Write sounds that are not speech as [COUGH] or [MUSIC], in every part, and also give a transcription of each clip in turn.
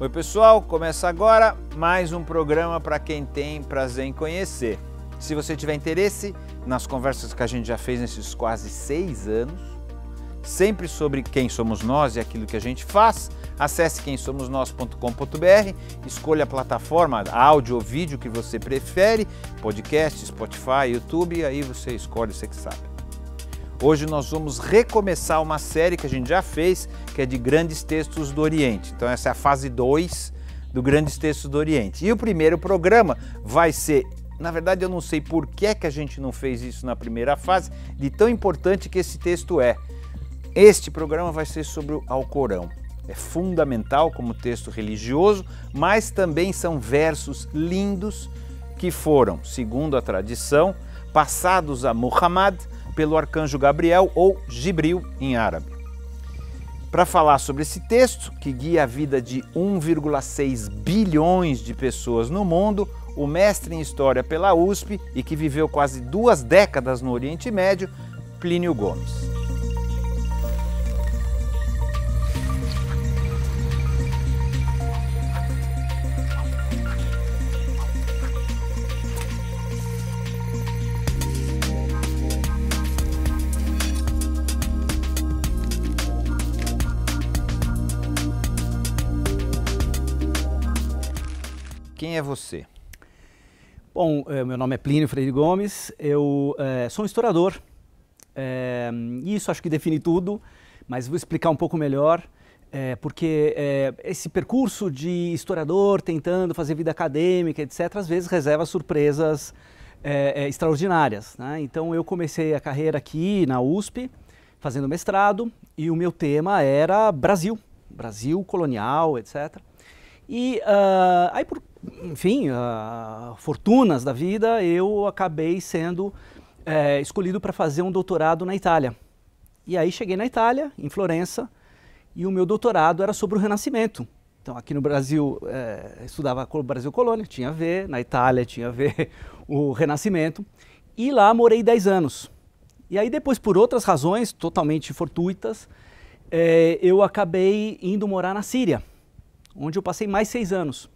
Oi, pessoal, começa agora mais um programa para quem tem prazer em conhecer. Se você tiver interesse nas conversas que a gente já fez nesses quase seis anos, sempre sobre quem somos nós e aquilo que a gente faz, acesse quemsomosnós.com.br, escolha a plataforma áudio ou vídeo que você prefere, podcast, Spotify, YouTube, aí você escolhe, você que sabe. Hoje nós vamos recomeçar uma série que a gente já fez, que é de grandes textos do Oriente. Então essa é a fase 2 do Grandes Textos do Oriente. E o primeiro programa vai ser na verdade, eu não sei por que, é que a gente não fez isso na primeira fase, de tão importante que esse texto é. Este programa vai ser sobre o Alcorão. É fundamental como texto religioso, mas também são versos lindos que foram, segundo a tradição, passados a Muhammad pelo arcanjo Gabriel ou Gibril em árabe. Para falar sobre esse texto, que guia a vida de 1,6 bilhões de pessoas no mundo, o mestre em História pela USP e que viveu quase duas décadas no Oriente Médio, Plínio Gomes. é você? Bom, eh, meu nome é Plínio Freire Gomes, eu é, sou um historiador. É, isso acho que define tudo, mas vou explicar um pouco melhor. É, porque é, esse percurso de historiador tentando fazer vida acadêmica, etc., às vezes reserva surpresas é, extraordinárias. Né? Então, eu comecei a carreira aqui na USP, fazendo mestrado, e o meu tema era Brasil, Brasil colonial, etc. E uh, aí, por enfim, uh, fortunas da vida, eu acabei sendo é, escolhido para fazer um doutorado na Itália. E aí cheguei na Itália, em Florença, e o meu doutorado era sobre o Renascimento. Então, aqui no Brasil, é, estudava Brasil Colônia, tinha a ver, na Itália tinha a ver [LAUGHS] o Renascimento. E lá morei 10 anos. E aí, depois, por outras razões totalmente fortuitas, é, eu acabei indo morar na Síria, onde eu passei mais seis anos.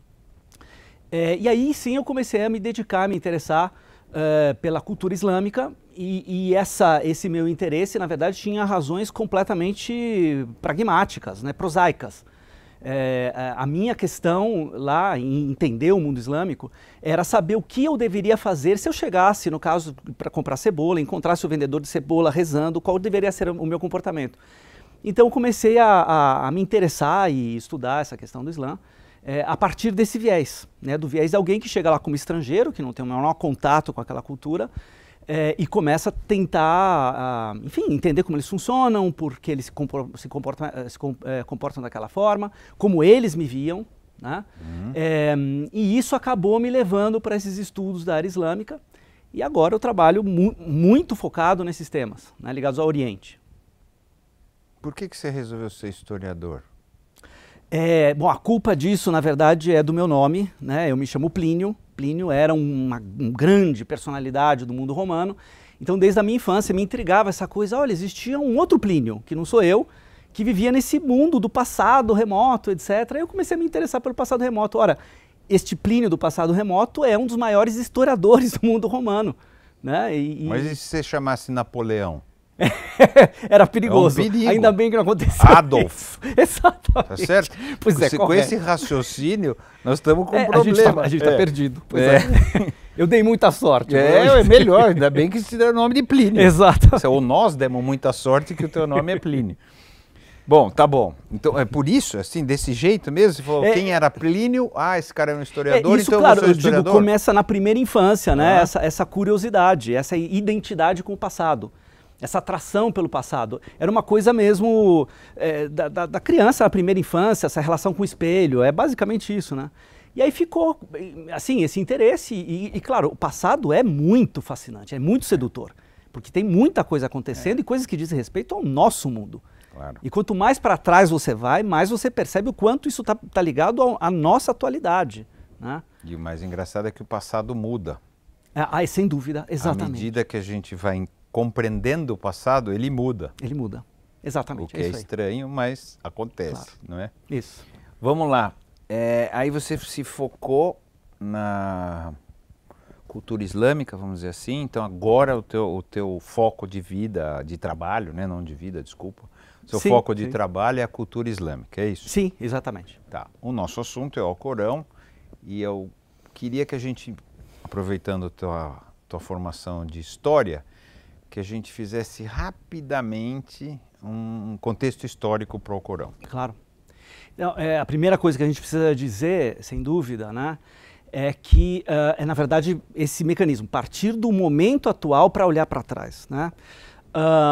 É, e aí sim eu comecei a me dedicar, a me interessar uh, pela cultura islâmica e, e, essa, esse meu interesse, na verdade, tinha razões completamente pragmáticas, né, prosaicas. É, a minha questão lá em entender o mundo islâmico era saber o que eu deveria fazer se eu chegasse, no caso, para comprar cebola, encontrasse o vendedor de cebola rezando, qual deveria ser o meu comportamento. Então comecei a, a, a me interessar e estudar essa questão do Islã é, a partir desse viés, né, do viés de alguém que chega lá como estrangeiro, que não tem o menor contato com aquela cultura, é, e começa a tentar, a, enfim, entender como eles funcionam, por que eles se, se, comportam, eh, se é, comportam daquela forma, como eles me viam. Né? Uhum. É, e isso acabou me levando para esses estudos da área islâmica. E agora eu trabalho mu muito focado nesses temas, né, ligados ao Oriente. Por que, que você resolveu ser historiador? É, bom, a culpa disso, na verdade, é do meu nome. Né? Eu me chamo Plínio. Plínio era uma, grande personalidade do mundo romano. Então, desde a minha infância, me intrigava essa coisa: olha, existia um outro Plínio, que não sou eu, que vivia nesse mundo do passado remoto, etc. Aí eu comecei a me interessar pelo passado remoto. Ora, este Plínio do passado remoto é um dos maiores [LAUGHS] historiadores do mundo romano. Né? E, e... Mas e se você chamasse Napoleão? [LAUGHS] era perigoso. É um Ainda bem que não aconteceu. Adolf. [LAUGHS] exato Tá certo? Pois é, Se, com esse raciocínio, nós estamos com é, um problema. A gente está tá, tá é. perdido. Pois é. é. Eu dei muita sorte. É, né? é melhor, ainda bem que se deu o nome de Plínio. Exato. É Ou nós demos muita sorte que o teu nome é Plínio. Bom, tá bom. Então, é por isso, assim, desse jeito mesmo? Você falou, é, quem era Plínio? Ah, esse cara é um historiador, é, isso, então claro, eu, digo, começa na primeira infância, né? Ah. Essa, essa curiosidade, essa identidade com o passado essa atração pelo passado. Era uma coisa mesmo é, da, da, da, criança, a primeira infância, essa relação com o espelho, é basicamente isso, né? E aí ficou, assim, esse interesse. E, e claro, o passado é muito fascinante, é muito é. sedutor, porque tem muita coisa acontecendo é. e coisas que dizem respeito ao nosso mundo. Claro. E quanto mais para trás você vai, mais você percebe o quanto isso está tá ligado à nossa atualidade. Né? E o mais engraçado é que o passado muda. Ah, é sem dúvida, exatamente. À medida que a gente vai compreendendo o passado, ele muda. Ele muda. Exatamente. O é que é, é estranho, mas acontece, claro. não é? Isso. Vamos lá. É, aí você se focou na cultura islâmica, vamos dizer assim. Então agora o teu, o teu foco de vida, de trabalho, né? não de vida, desculpa. Seu sim, foco de sim. trabalho é a cultura islâmica, é isso? Sim, exatamente. Tá. O nosso assunto é o Corão e eu queria que a gente, aproveitando a tua, tua formação de história, que a gente fizesse rapidamente um contexto histórico para o Corão. Claro. é, a primeira coisa que a gente precisa dizer, sem dúvida, né, é que uh, é, na verdade, esse mecanismo, partir do momento atual para olhar para trás. Né?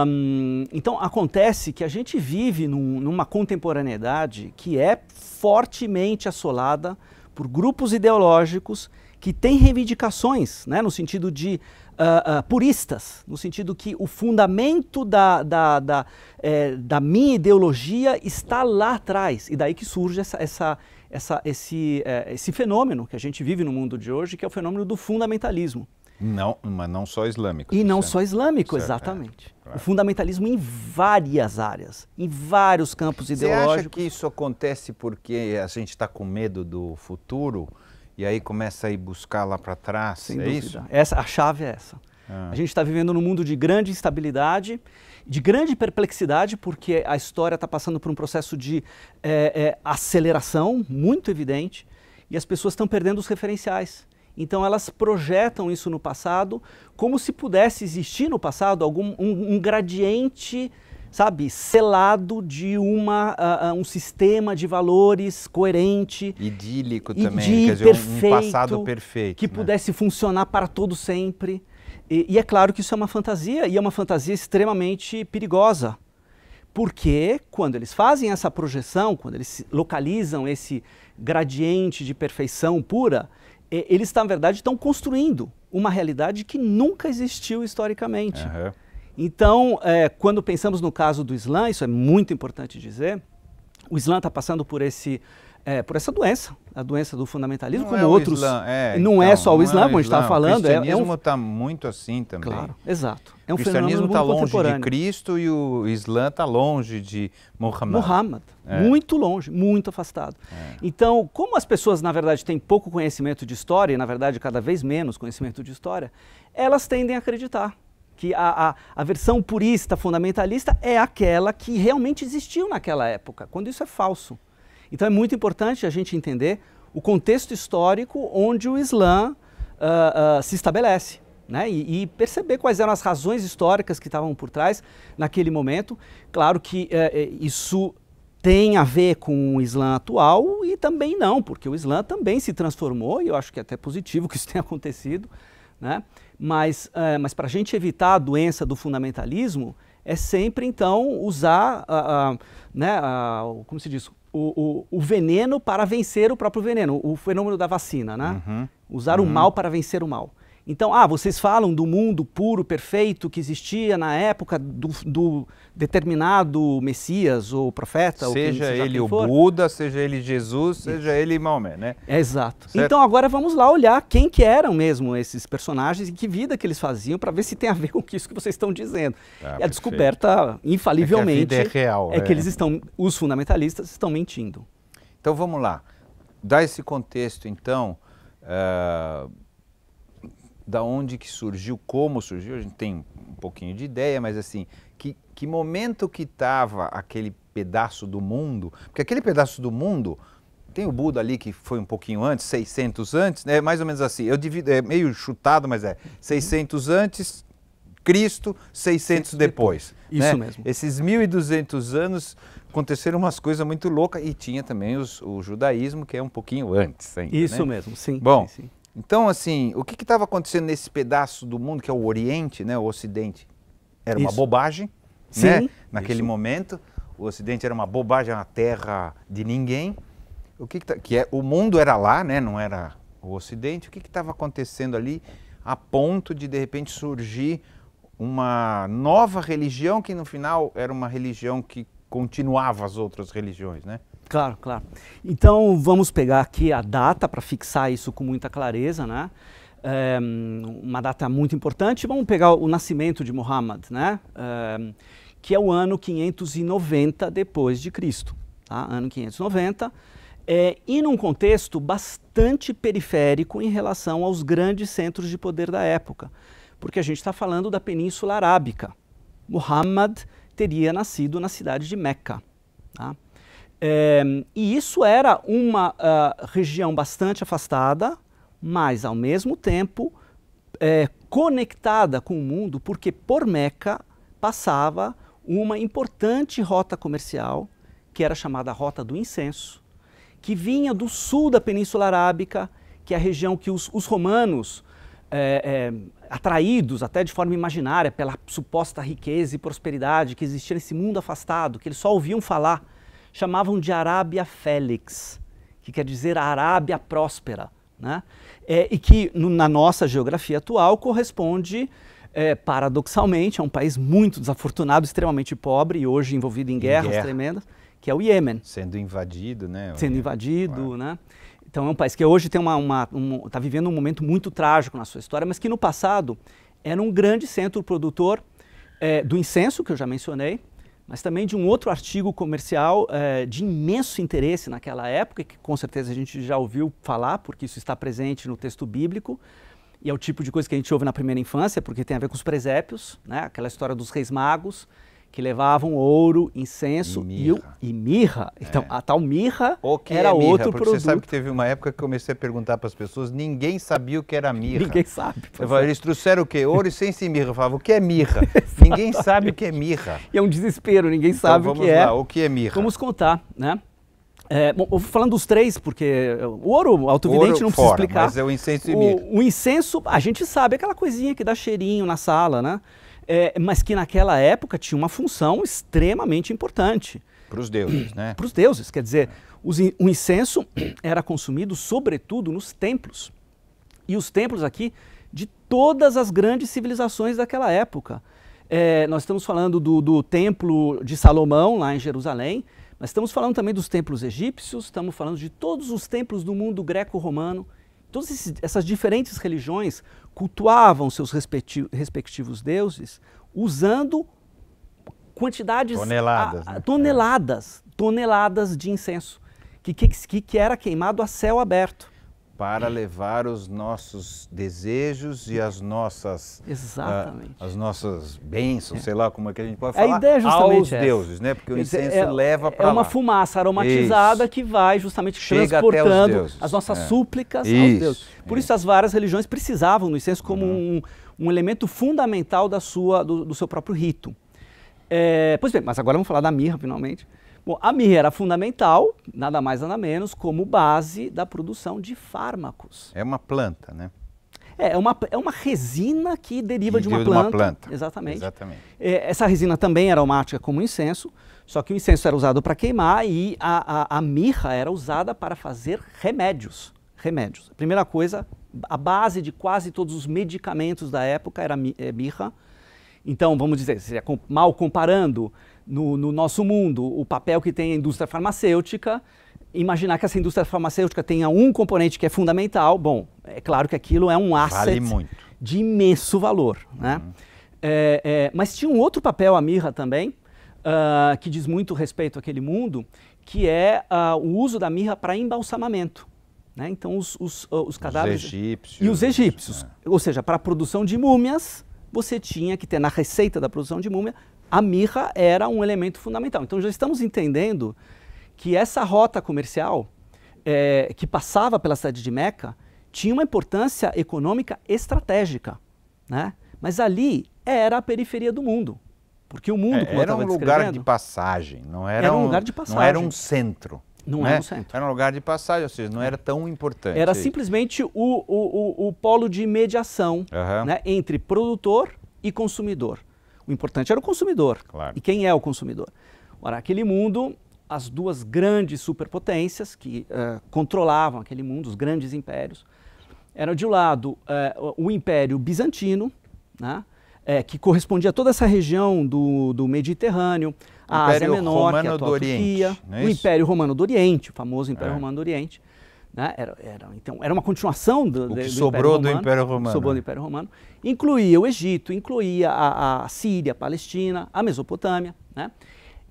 Um, então, acontece que a gente vive num, numa contemporaneidade que é fortemente assolada por grupos ideológicos que tem reivindicações, né, no sentido de uh, uh, puristas, no sentido que o fundamento da, da, da, é, da, minha ideologia está lá atrás. E daí que surge essa, essa, essa esse, é, esse fenômeno que a gente vive no mundo de hoje, que é o fenômeno do fundamentalismo. Não, mas não só islâmico. E tá não certo? só islâmico, certo. É, exatamente. É, claro. O fundamentalismo em várias áreas, em vários campos ideológicos. Você acha que isso acontece porque a gente está com medo do futuro? E aí começa a ir buscar lá para trás, Sem é dúvida. isso? Essa, a chave é essa. Ah. A gente está vivendo num mundo de grande instabilidade, de grande perplexidade, porque a história está passando por um processo de é, é, aceleração muito evidente e as pessoas estão perdendo os referenciais. Então elas projetam isso no passado como se pudesse existir no passado algum um, um gradiente sabe, selado de uma, uh, um sistema de valores coerente. Idílico também, de quer dizer, perfeito, um passado perfeito. Que né? pudesse funcionar para todo sempre. E, e é claro que isso é uma fantasia, e é uma fantasia extremamente perigosa. Porque quando eles fazem essa projeção, quando eles localizam esse gradiente de perfeição pura, eles, na verdade, estão construindo uma realidade que nunca existiu historicamente. Uhum. Então, é, quando pensamos no caso do Islã, isso é muito importante dizer, o Islã está passando por esse é, por essa doença, a doença do fundamentalismo, não como é outros. Islã, é, não é então, é só o é Islã, como a gente estava tá falando. O cristianismo está é, um... Tá muito assim também. Claro, exato. É um o cristianismo está longe de Cristo e o Islã está longe de Muhammad. Muhammad, é. muito longe, muito afastado. Então, como as pessoas, na verdade, têm pouco conhecimento de história, e na verdade, cada vez menos conhecimento de história, elas tendem a acreditar que a, a, a, versão purista, fundamentalista, é aquela que realmente existiu naquela época, quando isso é falso. Então é muito importante a gente entender o contexto histórico onde o Islã uh, uh, se estabelece. Né? E, e, perceber quais eram as razões históricas que estavam por trás naquele momento. Claro que uh, isso tem a ver com o Islã atual e também não, porque o Islã também se transformou, e eu acho que é até positivo que isso tenha [LAUGHS] acontecido. Né? Mas, é, mas para a gente evitar a doença do fundamentalismo, é sempre então usar a, a, né, a, como se diz, o, o, o, veneno para vencer o próprio veneno, o fenômeno da vacina, né? Uhum. Usar uhum. o mal para vencer o mal. Então, ah, vocês falam do mundo puro, perfeito que existia na época do, do determinado Messias ou profeta. Seja ou seja ele o for. Buda, seja ele Jesus, Isso. seja ele Maomé, né? É, exato. Certo? Então agora vamos lá olhar quem que eram mesmo esses personagens e que vida que eles faziam para ver se tem a ver [LAUGHS] com isso que vocês estão dizendo. Tá, a perfeito. descoberta, infalivelmente, é que, é real, é que né? eles estão, os fundamentalistas estão mentindo. Então vamos lá. Dá esse contexto, então. Uh da onde que surgiu, como surgiu, a gente tem um pouquinho de ideia, mas assim, que, que momento que estava aquele pedaço do mundo, porque aquele pedaço do mundo, tem o Buda ali que foi um pouquinho antes, 600 antes, é mais ou menos assim, eu divido, é meio chutado, mas é 600 antes, Cristo, 600 depois. Isso né? mesmo. Esses 1.200 anos aconteceram umas coisas muito loucas e tinha também os, o judaísmo, que é um pouquinho antes ainda, Isso né? mesmo, sim. Bom, sim, sim. Então, assim, o que estava acontecendo nesse pedaço do mundo, que é o Oriente, né, o Ocidente? Era Isso. uma bobagem, Sim. né? Naquele Isso. momento, o Ocidente era uma bobagem, uma terra de ninguém. O que, que, tá, que é, o mundo era lá, né? Não era o Ocidente. O que estava acontecendo ali a ponto de, de repente, surgir uma nova religião que, no final, era uma religião que continuava as outras religiões, né? Claro, claro. Então vamos pegar aqui a data para fixar isso com muita clareza, né? É, uma data muito importante. Vamos pegar o nascimento de Muhammad, né? É, que é o ano 590 depois de Cristo, tá? Ano 590. É, e num contexto bastante periférico em relação aos grandes centros de poder da época, porque a gente está falando da Península Arábica. Muhammad teria nascido na cidade de Meca. Tá? É, e isso era uma uh, região bastante afastada, mas ao mesmo tempo é, conectada com o mundo, porque por Meca passava uma importante rota comercial, que era chamada Rota do Incenso, que vinha do sul da Península Arábica, que é a região que os, os romanos, é, é, atraídos até de forma imaginária pela suposta riqueza e prosperidade que existia nesse mundo afastado, que eles só ouviam falar, chamavam de Arábia Félix, que quer dizer Arábia Próspera, né? É, e que no, na nossa geografia atual corresponde, é, paradoxalmente, a um país muito desafortunado, extremamente pobre e hoje envolvido em guerras Guerra. tremendas, que é o Iêmen. Sendo invadido, né? Sendo invadido, né? Então é um país que hoje tem uma, uma um, tá vivendo um momento muito trágico na sua história, mas que no passado era um grande centro produtor é, do incenso que eu já mencionei, mas também de um outro artigo comercial eh, de imenso interesse naquela época, que com certeza a gente já ouviu falar, porque isso está presente no texto bíblico, e é o tipo de coisa que a gente ouve na primeira infância, porque tem a ver com os presépios, né? aquela história dos reis magos, que levavam ouro, incenso e mirra. E, e mirra. Então, é. a tal mirra o que era é mirra? outro Porque produto. Você sabe que teve uma época que comecei a perguntar para as pessoas, ninguém sabia o que era mirra. Ninguém sabe. Falava, eles trouxeram o quê? Ouro, incenso e mirra. Eu falava, o que é mirra? [LAUGHS] ninguém sabe o que é mirra. E é um desespero, ninguém então, sabe o que é. lá. é. o que é mirra? Vamos contar, né? É, bom, falando dos três, porque o ouro, auto-vidente, não precisa fora, explicar. Mas é o incenso e o, mirra. O incenso, a gente sabe, é aquela coisinha que dá cheirinho na sala, né? é, mas que naquela época tinha uma função extremamente importante. Para os deuses, né? Para os deuses, quer dizer, os, o incenso [CLEARS THROAT] era consumido sobretudo nos templos. E os templos aqui de todas as grandes civilizações daquela época. É, nós estamos falando do, do templo de Salomão, lá em Jerusalém, mas estamos falando também dos templos egípcios, estamos falando de todos os templos do mundo greco-romano, todas essas diferentes religiões cultuavam seus respectivos deuses usando quantidades toneladas, a, né? toneladas, é. toneladas de incenso que, que, que era queimado a céu aberto para levar os nossos desejos e as nossas Exatamente. Ah, as nossas bênçãos, é. sei lá como é que a gente pode é falar, a ideia é justamente aos essa. deuses, né? Porque o incenso é, leva para É uma lá. fumaça aromatizada isso. que vai justamente Chega transportando as nossas é. súplicas isso. aos deuses. Por é. isso as várias religiões precisavam do incenso como uhum. um, um elemento fundamental da sua do, do seu próprio rito. É, pois bem, mas agora vamos falar da mirra finalmente. Bom, a mirra era fundamental, nada mais nada menos, como base da produção de fármacos. É uma planta, né? É, é uma, é uma resina que deriva que de uma planta. De uma planta. Exatamente. Exatamente. É, essa resina também era aromática como incenso, só que o incenso era usado para queimar e a, a, a mirra era usada para fazer remédios. Remédios. Primeira coisa, a base de quase todos os medicamentos da época era é, mirra. Então, vamos dizer, é mal comparando, no, no nosso mundo o papel que tem a indústria farmacêutica, imaginar que essa indústria farmacêutica tenha um componente que é fundamental, bom, é claro que aquilo é um asset vale de imenso valor. Né? Uhum. É, é, mas tinha um outro papel, a mirra também, uh, que diz muito respeito àquele mundo, que é uh, o uso da mirra para embalsamamento. Né? Então, os, os, ah, os cadáveres. Os egípcios. E os egípcios. É. Ou seja, para a produção de múmias, você tinha que ter na receita da produção de múmia a mirra era um elemento fundamental. Então já estamos entendendo que essa rota comercial é, que passava pela cidade de Meca tinha uma importância econômica estratégica, né? Mas ali era a periferia do mundo, porque o mundo é, era um lugar de passagem, não era, era um, um, lugar de passagem, não era um centro. Não, né? era um centro. Era um lugar de passagem, ou seja, não era tão importante. Era simplesmente o, o, o, o polo de mediação uhum. né, entre produtor e consumidor. O importante era o consumidor. Claro. E quem é o consumidor? Ora, aquele mundo, as duas grandes superpotências que uh, controlavam aquele mundo, os grandes impérios, eram de um lado uh, o Império Bizantino, né? É, que correspondia a toda essa região do, do Mediterrâneo, a Ásia Menor, Romano que é a Turquia, Oriente, é o Império Romano do Oriente, o famoso Império é. Romano do Oriente, né? Era, era, então, era uma continuação do, o que do sobrou Império Romano, do Império Romano. Sobrou do Império Romano. Incluía o Egito, incluía a, a Síria, a Palestina, a Mesopotâmia. Né?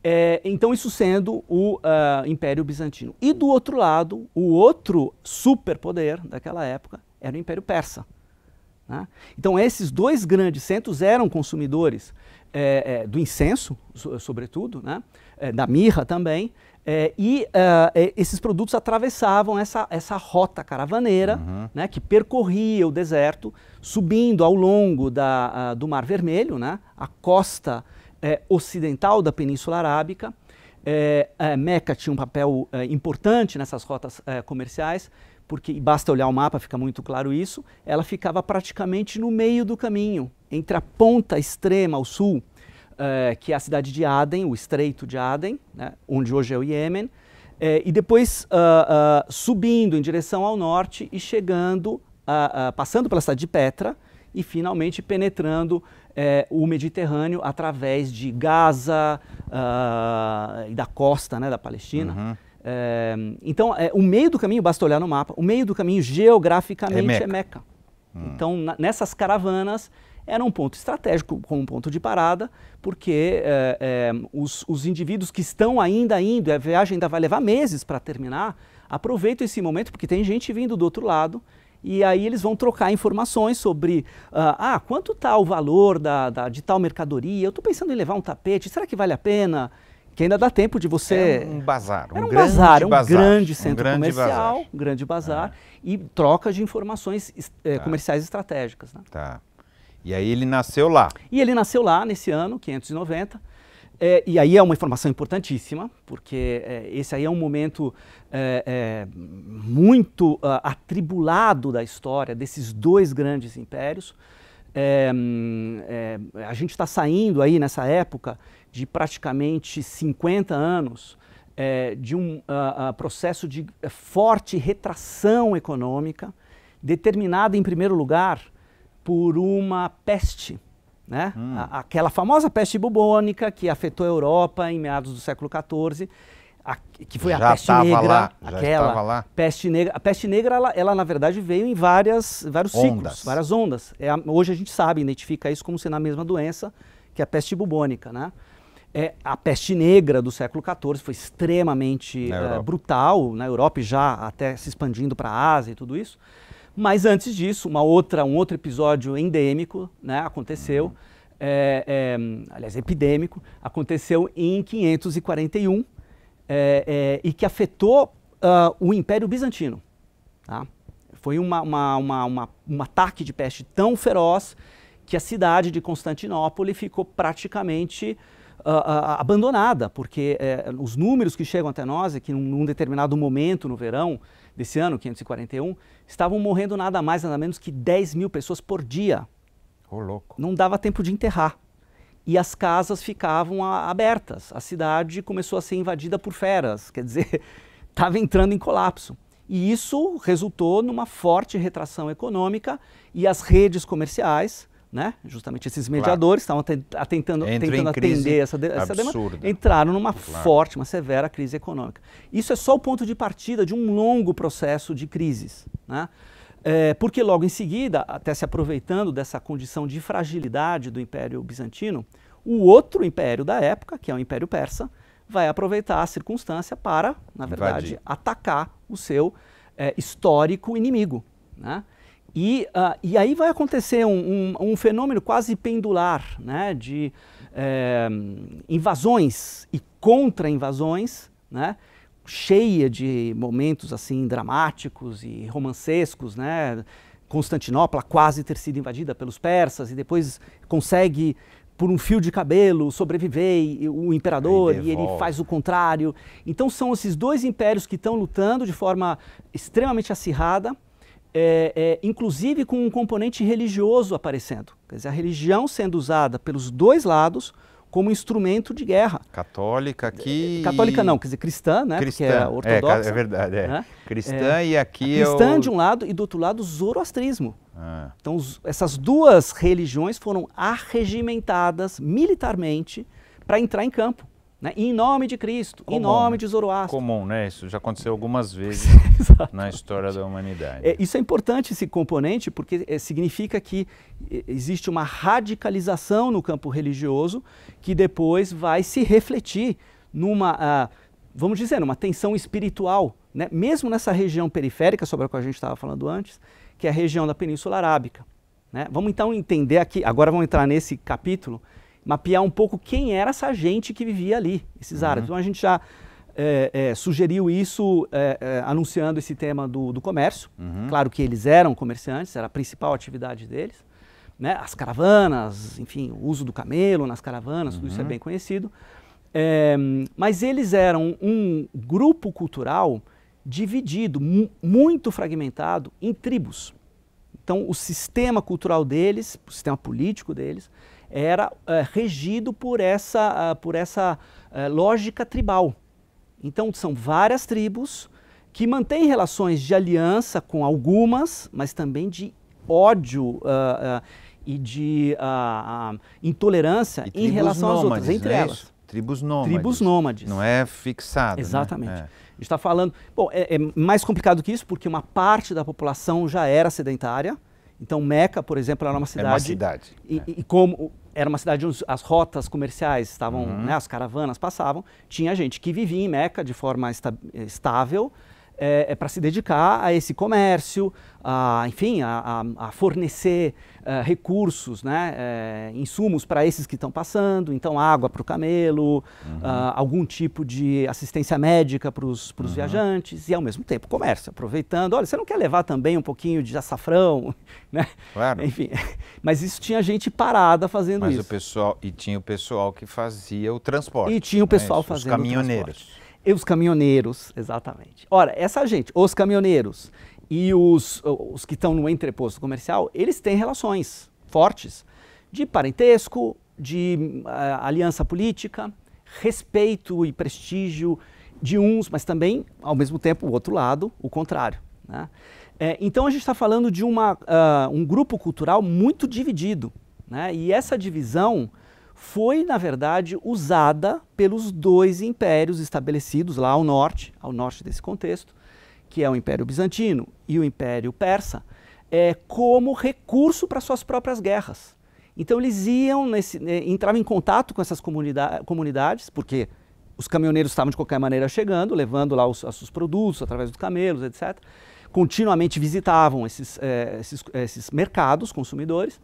É, então, isso sendo o uh, Império Bizantino. E do outro lado, o outro superpoder daquela época era o Império Persa. Né? Então, esses dois grandes centros eram consumidores é, é, do incenso, so, sobretudo, né? Eh, da mirra também, é, e uh, esses produtos atravessavam essa, essa rota caravaneira, uhum. né, que percorria o deserto, subindo ao longo da, uh, do Mar Vermelho, né, a costa uh, ocidental da Península Arábica. Meca tinha um papel importante nessas rotas comerciais, porque basta olhar o mapa, fica muito claro isso. Ela ficava praticamente no meio do caminho, entre a ponta extrema ao sul é, que é a cidade de Aden, o Estreito de Aden, né, onde hoje é o Iêmen, é, e depois uh, uh, subindo em direção ao norte e chegando, uh, passando pela cidade de Petra e finalmente penetrando eh, o Mediterrâneo através de Gaza e da costa né, da Palestina. Uhum. É, então, é, o meio do caminho, basta olhar no mapa, o meio do caminho geograficamente é, é Meca. É Meca. Hum. Então, na, nessas caravanas era um ponto estratégico, como um ponto de parada, porque é, é, os, os, indivíduos que estão ainda indo, a viagem ainda vai levar meses para terminar, aproveitam esse momento, porque tem gente vindo do outro lado, e aí eles vão trocar informações sobre uh, ah, quanto está o valor da, da, de tal mercadoria, eu estou pensando em levar um tapete, será que vale a pena? que ainda dá tempo de você. É um bazar. um, grande bazar, um bazar, grande centro um grande comercial, bazar. um grande bazar, é. e troca de informações eh, tá. comerciais estratégicas. Né? Tá. E aí ele nasceu lá. E ele nasceu lá nesse ano, 590. É, e aí é uma informação importantíssima, porque é, esse aí é um momento é, é muito uh, atribulado da história desses dois grandes impérios. É, é, a gente está saindo aí nessa época de praticamente 50 anos de um uh, uh, processo de forte retração econômica, determinada em primeiro lugar por uma peste. Né? Hum. A, aquela famosa peste bubônica que afetou a Europa em meados do século XIV, a, que foi já a peste negra, lá, aquela lá. peste negra. A peste negra, ela, ela na verdade veio em várias, vários ondas. ciclos, várias ondas. É, hoje a gente sabe, identifica isso como sendo a mesma doença que a peste bubônica, né? É, a peste negra do século XIV foi extremamente na é, brutal na Europa e já até se expandindo para a Ásia e tudo isso. Mas antes disso, uma outra, um outro episódio endêmico né, aconteceu, é, é, aliás, epidêmico, aconteceu em 541 é, é, e que afetou uh, o Império Bizantino. Tá? Foi uma, uma, uma, uma, um ataque de peste tão feroz que a cidade de Constantinopla ficou praticamente uh, uh, abandonada, porque é, os números que chegam até nós é que num, num determinado momento no verão desse ano, 541, estavam morrendo nada mais, nada menos que 10 mil pessoas por dia. Ô, oh, louco. Não dava tempo de enterrar. E as casas ficavam a, abertas. A cidade começou a ser invadida por feras, [LAUGHS] quer dizer, estava entrando em colapso. E isso resultou numa forte retração econômica e as redes comerciais né? Justamente esses mediadores claro. estavam atentando, tentando atender essa, de, essa demanda, entraram numa claro. forte, uma severa crise econômica. Isso é só o ponto de partida de um longo processo de crises, né? É, porque logo em seguida, até se aproveitando dessa condição de fragilidade do Império Bizantino, o outro império da época, que é o Império Persa, vai aproveitar a circunstância para, na verdade, Invadir. atacar o seu é, histórico inimigo, né? E, uh, e aí vai acontecer um, um, um, fenômeno quase pendular né, de é, invasões e contra-invasões, né, cheia de momentos assim dramáticos e romancescos, né? Constantinopla quase ter sido invadida pelos persas e depois consegue por um fio de cabelo sobreviver e, o imperador e ele faz o contrário. Então são esses dois impérios que estão lutando de forma extremamente acirrada é, é, inclusive com um componente religioso aparecendo. Quer dizer, a religião sendo usada pelos dois lados como instrumento de guerra. Católica aqui. É, católica não, quer dizer, cristã, né? Cristã. Porque é, é ortodoxa. É, é verdade, é. Né? Cristã é, e aqui. Cristã de um lado e do outro lado o zoroastrismo. Ah. Então, os, essas duas religiões foram arregimentadas militarmente para entrar em campo. Né? Em nome de Cristo, comum, em nome de Zoroastro. Comum, né? Isso já aconteceu algumas [LAUGHS] vezes na história da humanidade. É, isso é importante, esse componente, porque é, significa que é, existe uma radicalização no campo religioso que depois vai se refletir numa, ah, vamos dizer, numa tensão espiritual, né? mesmo nessa região periférica sobre a qual a gente estava falando antes, que é a região da Península Arábica. Né? Vamos então entender aqui, agora vamos entrar nesse capítulo mapear um pouco quem era essa gente que vivia ali, esses uhum. árabes. Então a gente já é, é, sugeriu isso é, é, anunciando esse tema do, do comércio. Uhum. Claro que eles eram comerciantes, era a principal atividade deles. Né? As caravanas, enfim, o uso do camelo nas caravanas, uhum. tudo isso é uhum. bem conhecido. É, mas eles eram um grupo cultural dividido, muito fragmentado em tribos. Então, o sistema cultural deles, o sistema político deles, era é, regido por essa, uh, por essa uh, lógica tribal. Então são várias tribos que mantêm relações de aliança com algumas, mas também de ódio uh, e de ah, ah, intolerância e em relação às outras, entre é elas. Tribos nômades. Tribos nômades. Não é fixado. Né? Exatamente. Né? É. A gente está falando. Bom, é, é, mais complicado que isso, porque uma parte da população já era sedentária. Então, Meca, por exemplo, era uma cidade. É uma cidade. E, é. e como era uma cidade onde as rotas comerciais estavam, uhum. né, as caravanas passavam. Tinha gente que vivia em Meca de forma estável, é, é para se dedicar a esse comércio, a, enfim, a, a, a fornecer uh, recursos, né, é, insumos para esses que estão passando, então água para o camelo, uhum. uh, algum tipo de assistência médica para os uhum. viajantes e ao mesmo tempo comércio, aproveitando, olha, você não quer levar também um pouquinho de açafrão, [LAUGHS] né? Claro. Enfim, [LAUGHS] mas isso tinha gente parada fazendo mas isso. Mas o pessoal e tinha o pessoal que fazia o transporte. E tinha o né? pessoal é fazendo os caminhoneiros. O transporte. E os caminhoneiros, exatamente. Ora, essa gente, os caminhoneiros e os, os que estão no entreposto comercial, eles têm relações fortes de parentesco, de uh, aliança política, respeito e prestígio de uns, mas também, ao mesmo tempo, o outro lado, o contrário. Né? É, então a gente está falando de uma, uh, um grupo cultural muito dividido. Né? E essa divisão foi, na verdade, usada pelos dois impérios estabelecidos lá ao norte, ao norte desse contexto, que é o Império Bizantino e o Império Persa, é, como recurso para suas próprias guerras. Então eles iam, nesse, né, entravam em contato com essas comunidades, porque os caminhoneiros estavam de qualquer maneira chegando, levando lá os, os seus produtos através dos camelos, etc. Continuamente visitavam esses, é, esses, esses mercados consumidores.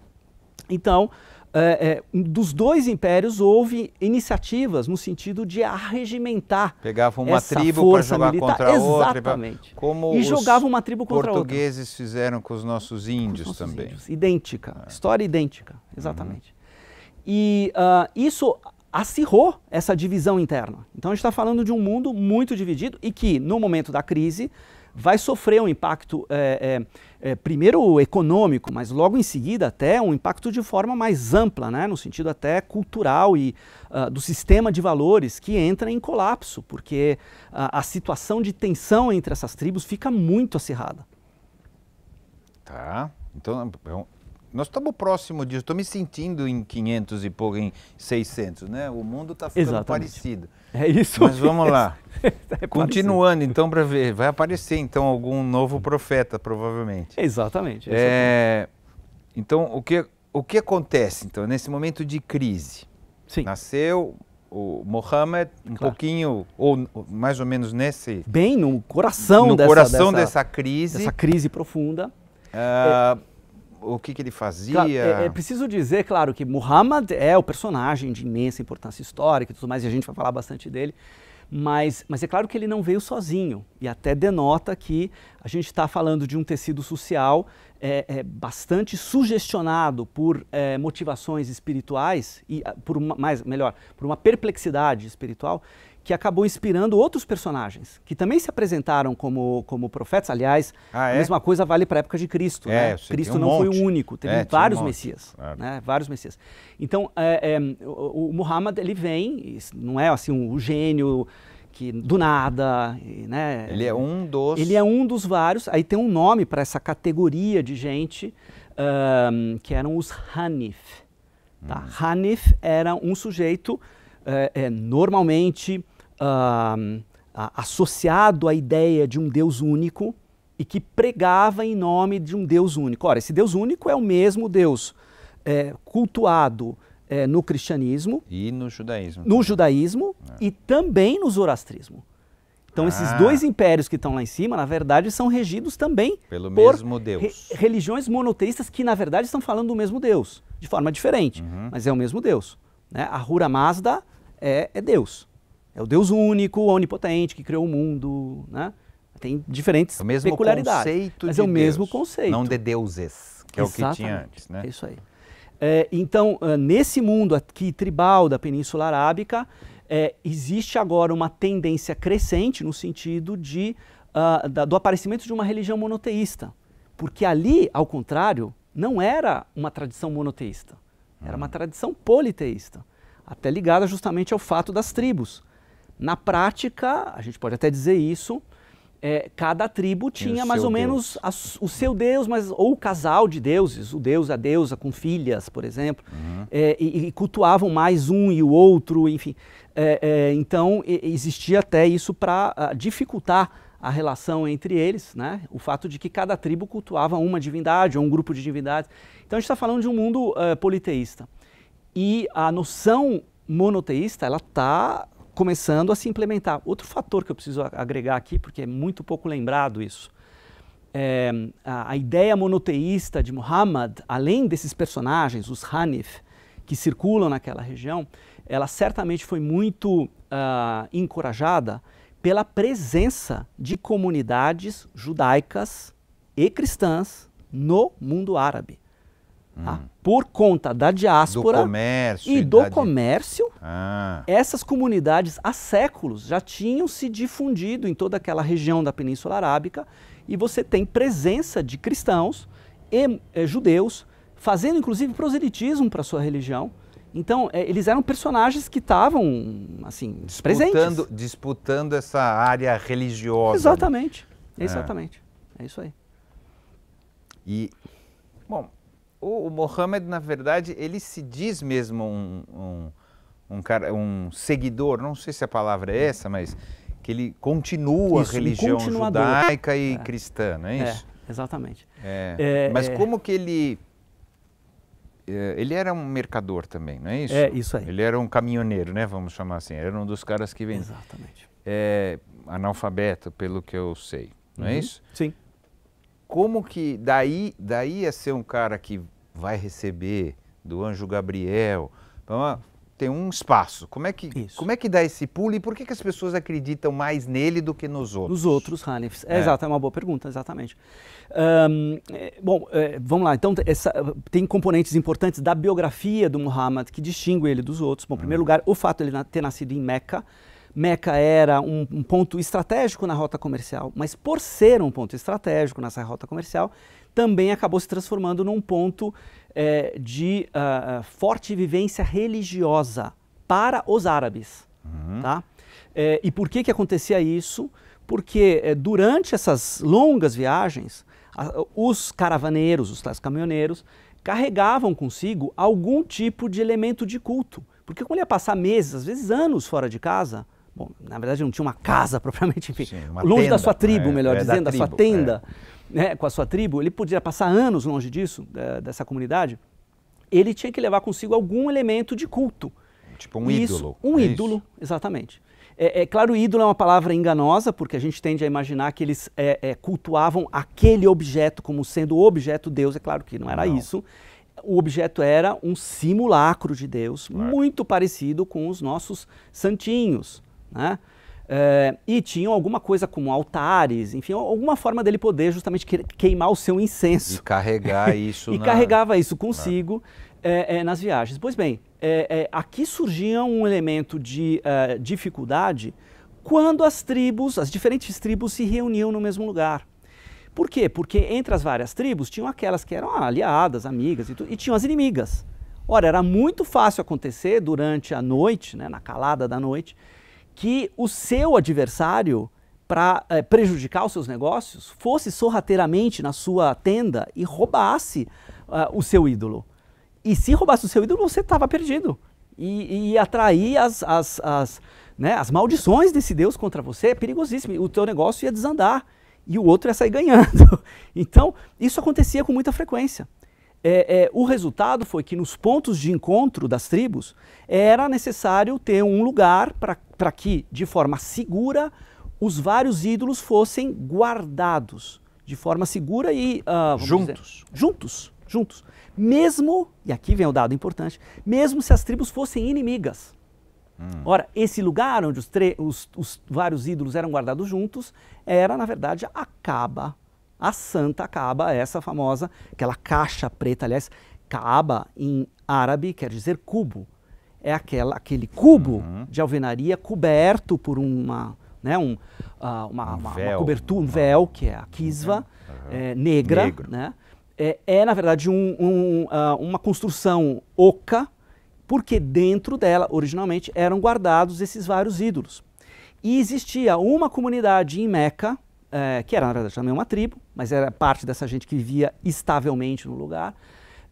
Então, é, é, dos dois impérios houve iniciativas no sentido de arregimentar. Pegavam uma tribo para jogar militar. contra outra. Exatamente. Como e jogavam uma tribo contra outra. Os portugueses fizeram com os nossos índios os nossos também. Índios. Idêntica. É. História idêntica. Uhum. Exatamente. Uhum. E uh, isso acirrou essa divisão interna. Então a gente está falando de um mundo muito dividido e que, no momento da crise, vai sofrer um impacto, é, é, é, primeiro econômico, mas logo em seguida até um impacto de forma mais ampla, né? no sentido até cultural e uh, do sistema de valores que entra em colapso, porque a, a situação de tensão entre essas tribos fica muito acirrada. Tá, então é nós estamos próximo disso, estou me sentindo em 500 e pouco, em 600, né? O mundo está ficando Exatamente. parecido. É isso. Mas vamos lá. [LAUGHS] É Continuando, então, para ver, vai aparecer então algum novo profeta, provavelmente. Exatamente. É... Então, o que, o que acontece então nesse momento de crise? Sim. Nasceu o Mohammed um claro. pouquinho ou, ou mais ou menos nesse bem no coração no dessa, coração dessa, dessa crise, dessa crise profunda. Uh, o que, que ele fazia? Claro, é, é, preciso dizer, claro, que Muhammad é o personagem de imensa importância histórica e tudo mais, e a gente vai falar bastante dele. Mas, mas é claro que ele não veio sozinho, e até denota que a gente está falando de um tecido social é, é bastante sugestionado por é, motivações espirituais, e ah, por uma, mais, melhor, por uma perplexidade espiritual, que acabou inspirando outros personagens, que também se apresentaram como, como profetas. Aliás, ah, é? a mesma coisa vale para a época de Cristo. É, né? Cristo um não monte. foi o único, teve é, vários um messias. Claro. Né? Vários messias. Então, é, é, o, o Muhammad ele vem, não é assim um, um gênio que do nada, né? Ele é um dos. Ele é um dos vários. Aí tem um nome para essa categoria de gente um, que eram os Hanif. Tá? Hum. Hanif era um sujeito é, é, normalmente uh, associado à ideia de um Deus único e que pregava em nome de um Deus único. Ora, esse Deus único é o mesmo Deus é, cultuado é, no cristianismo e no judaísmo. No judaísmo é. e também no zoroastrismo. Então, ah. esses dois impérios que estão lá em cima, na verdade, são regidos também pelo por mesmo Deus. Re religiões monoteístas que, na verdade, estão falando do mesmo Deus, de forma diferente, uhum. mas é o mesmo Deus. Né? A Hura Mazda é, é Deus. É o Deus único, onipotente, que criou o mundo, né? Tem diferentes é o mesmo peculiaridades. Conceito mas é o Deus, mesmo conceito. Não de deuses, que Exatamente. é o que tinha antes, né? É isso aí. É, então, ah, nesse mundo aqui tribal da Península Arábica, é, existe agora uma tendência crescente no sentido de, uh, da, do aparecimento de uma religião monoteísta. Porque ali, ao contrário, não era uma tradição monoteísta, era uma hum. tradição politeísta, até ligada justamente ao fato das tribos. Na prática, a gente pode até dizer isso, é, cada tribo tinha mais ou Deus. menos a, o seu Deus, mas ou o casal de deuses, o Deus, a deusa com filhas, por exemplo, uhum. é, e, e, cultuavam mais um e o outro, enfim. É, é então e, existia até isso para ah, dificultar a relação entre eles, né? O fato de que cada tribo cultuava uma divindade ou um grupo de divindades. Então a gente está falando de um mundo eh, politeísta e a noção monoteísta ela está começando a se implementar. Outro fator que eu preciso agregar aqui, porque é muito pouco lembrado isso, é, a, a, ideia monoteísta de Muhammad, além desses personagens, os Hanif, que circulam naquela região, ela certamente foi muito uh, encorajada pela presença de comunidades judaicas e cristãs no mundo árabe. Tá? Hum. Por conta da diáspora do comércio, e do comércio, ah. essas comunidades há séculos já tinham se difundido em toda aquela região da Península Arábica e você tem presença de cristãos e eh, judeus fazendo inclusive proselitismo para sua religião. Então, eh, eles eram personagens que estavam, assim, disputando, presentes. Disputando essa área religiosa. Exatamente, né? exatamente. É. é isso aí. E, bom, o, o Mohammed, na verdade, ele se diz mesmo um, um, um, cara, um seguidor, não sei se a palavra é hum. essa, mas que ele continua isso, a religião judaica e é. cristã, não é, é isso? É, exatamente. É. é mas é. como que ele... Ele era um mercador também, não é isso? É, isso aí. Ele era um caminhoneiro, né? Vamos chamar assim. Era um dos caras que vendia. Exatamente. analfabeto, pelo que eu sei, não uhum. é isso? Sim como que daí daí a ser um cara que vai receber, do anjo Gabriel. Então, tem um espaço. Como é que, Isso. como é que dá esse pulo e por que, que as pessoas acreditam mais nele do que nos outros? Nos outros, Hanifes. É. é. Exato, é uma boa pergunta, exatamente. É, bom, é, vamos lá. Então, essa, tem componentes importantes da biografia do Muhammad que distinguem ele dos outros. Bom, em primeiro hum. lugar, o fato de ele ter nascido em Meca. Meca era um, um ponto estratégico na rota comercial, mas por ser um ponto estratégico nessa rota comercial, também acabou se transformando num ponto é, de uh, forte vivência religiosa para os árabes. Uhum. Tá? É, e por que, que acontecia isso? Porque é, durante essas longas viagens, a, os caravaneiros, os tais caminhoneiros, carregavam consigo algum tipo de elemento de culto. Porque quando ele ia passar meses, às vezes anos fora de casa, bom, na verdade não tinha uma casa [LAUGHS] propriamente, enfim, Sim, longe tenda, é, é, da sua tribo, melhor dizendo, da, da sua tenda né, com a sua tribo, ele podia passar anos longe disso, da, dessa comunidade, ele tinha que levar consigo algum elemento de culto. Tipo um isso, ídolo. Um é ídolo, isso? exatamente. É, é, claro, ídolo é uma palavra enganosa, porque a gente tende a imaginar que eles é, é, cultuavam aquele objeto como sendo o objeto Deus. É claro que não era não. isso. O objeto era um simulacro de Deus, claro. muito parecido com os nossos santinhos. Né? É, e tinham alguma coisa como altares, enfim, alguma forma dele poder justamente queimar o seu incenso. E carregar [LAUGHS] isso. e na... carregava isso consigo na... é, é, nas viagens. Pois bem, eh, eh, aqui surgia um elemento de dificuldade quando as tribos, as diferentes tribos se reuniam no mesmo lugar. Por quê? Porque entre as várias tribos tinham aquelas que eram ah, aliadas, amigas e e tinham as inimigas. Ora, era muito fácil acontecer durante a noite, né, na calada da noite, que o seu adversário, para é, eh, prejudicar os seus negócios, fosse sorrateiramente na sua tenda e roubasse uh, o seu ídolo. E se roubasse o seu ídolo, você estava perdido. E, e atrair as, as, as, né, as maldições desse Deus contra você é perigosíssimo. O teu negócio ia desandar e o outro ia sair ganhando. [LAUGHS] Então, isso acontecia com muita frequência. É, é, o resultado foi que nos pontos de encontro das tribos era necessário ter um lugar para para que, de forma segura, os vários ídolos fossem guardados de forma segura e. Uh, juntos. Dizer, juntos, juntos. Mesmo, e aqui vem o dado importante, mesmo se as tribos fossem inimigas. Hum. Ora, esse lugar onde os, os, os, vários ídolos eram guardados juntos era, na verdade, a Caba, a Santa Caba, essa famosa, aquela caixa preta, aliás, Kaaba em árabe quer dizer cubo é aquela, aquele cubo uhum. de alvenaria coberto por uma, né, um, uh, uma, um uma, uma, cobertura, um uhum. véu, que é a kisva uhum. é, negra, né? É, é, na verdade, um, um, uh, uma construção oca, porque dentro dela, originalmente, eram guardados esses vários ídolos. E existia uma comunidade em Meca, é, que era na verdade também uma tribo, mas era parte dessa gente que vivia estavelmente no lugar,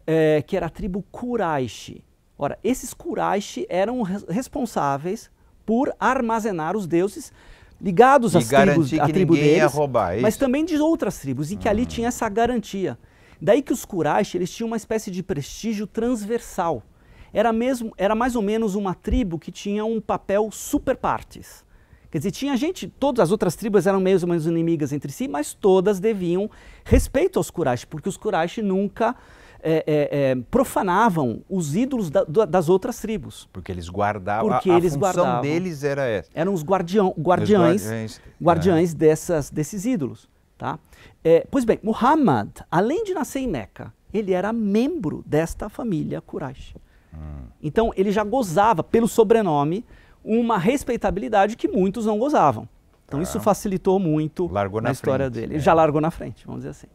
é, que era a tribo Kuraishi. Ora, esses curais eram responsáveis por armazenar os deuses ligados e às tribos, à tribo deles, roubar, é mas também de outras tribos, e que ali hum. tinha essa garantia. Daí que os curais eles tinham uma espécie de prestígio transversal. Era, mesmo, era mais ou menos uma tribo que tinha um papel super partes. Quer dizer, tinha gente, todas as outras tribos eram meio ou menos inimigas entre si, mas todas deviam respeito aos curais, porque os curais nunca é, é, é, profanavam os ídolos da, das outras tribos. Porque eles guardavam, Porque a, a eles função guardavam, deles era essa. Eram os guardião, guardiães, os guardiães, é. dessas, desses ídolos. Tá? É, pois bem, Muhammad, além de nascer em Meca, ele era membro desta família Quraysh. Hum. Então ele já gozava, pelo sobrenome, uma respeitabilidade que muitos não gozavam. Então isso ah. facilitou muito a história frente, dele. Ele é. já largou na frente, vamos dizer assim.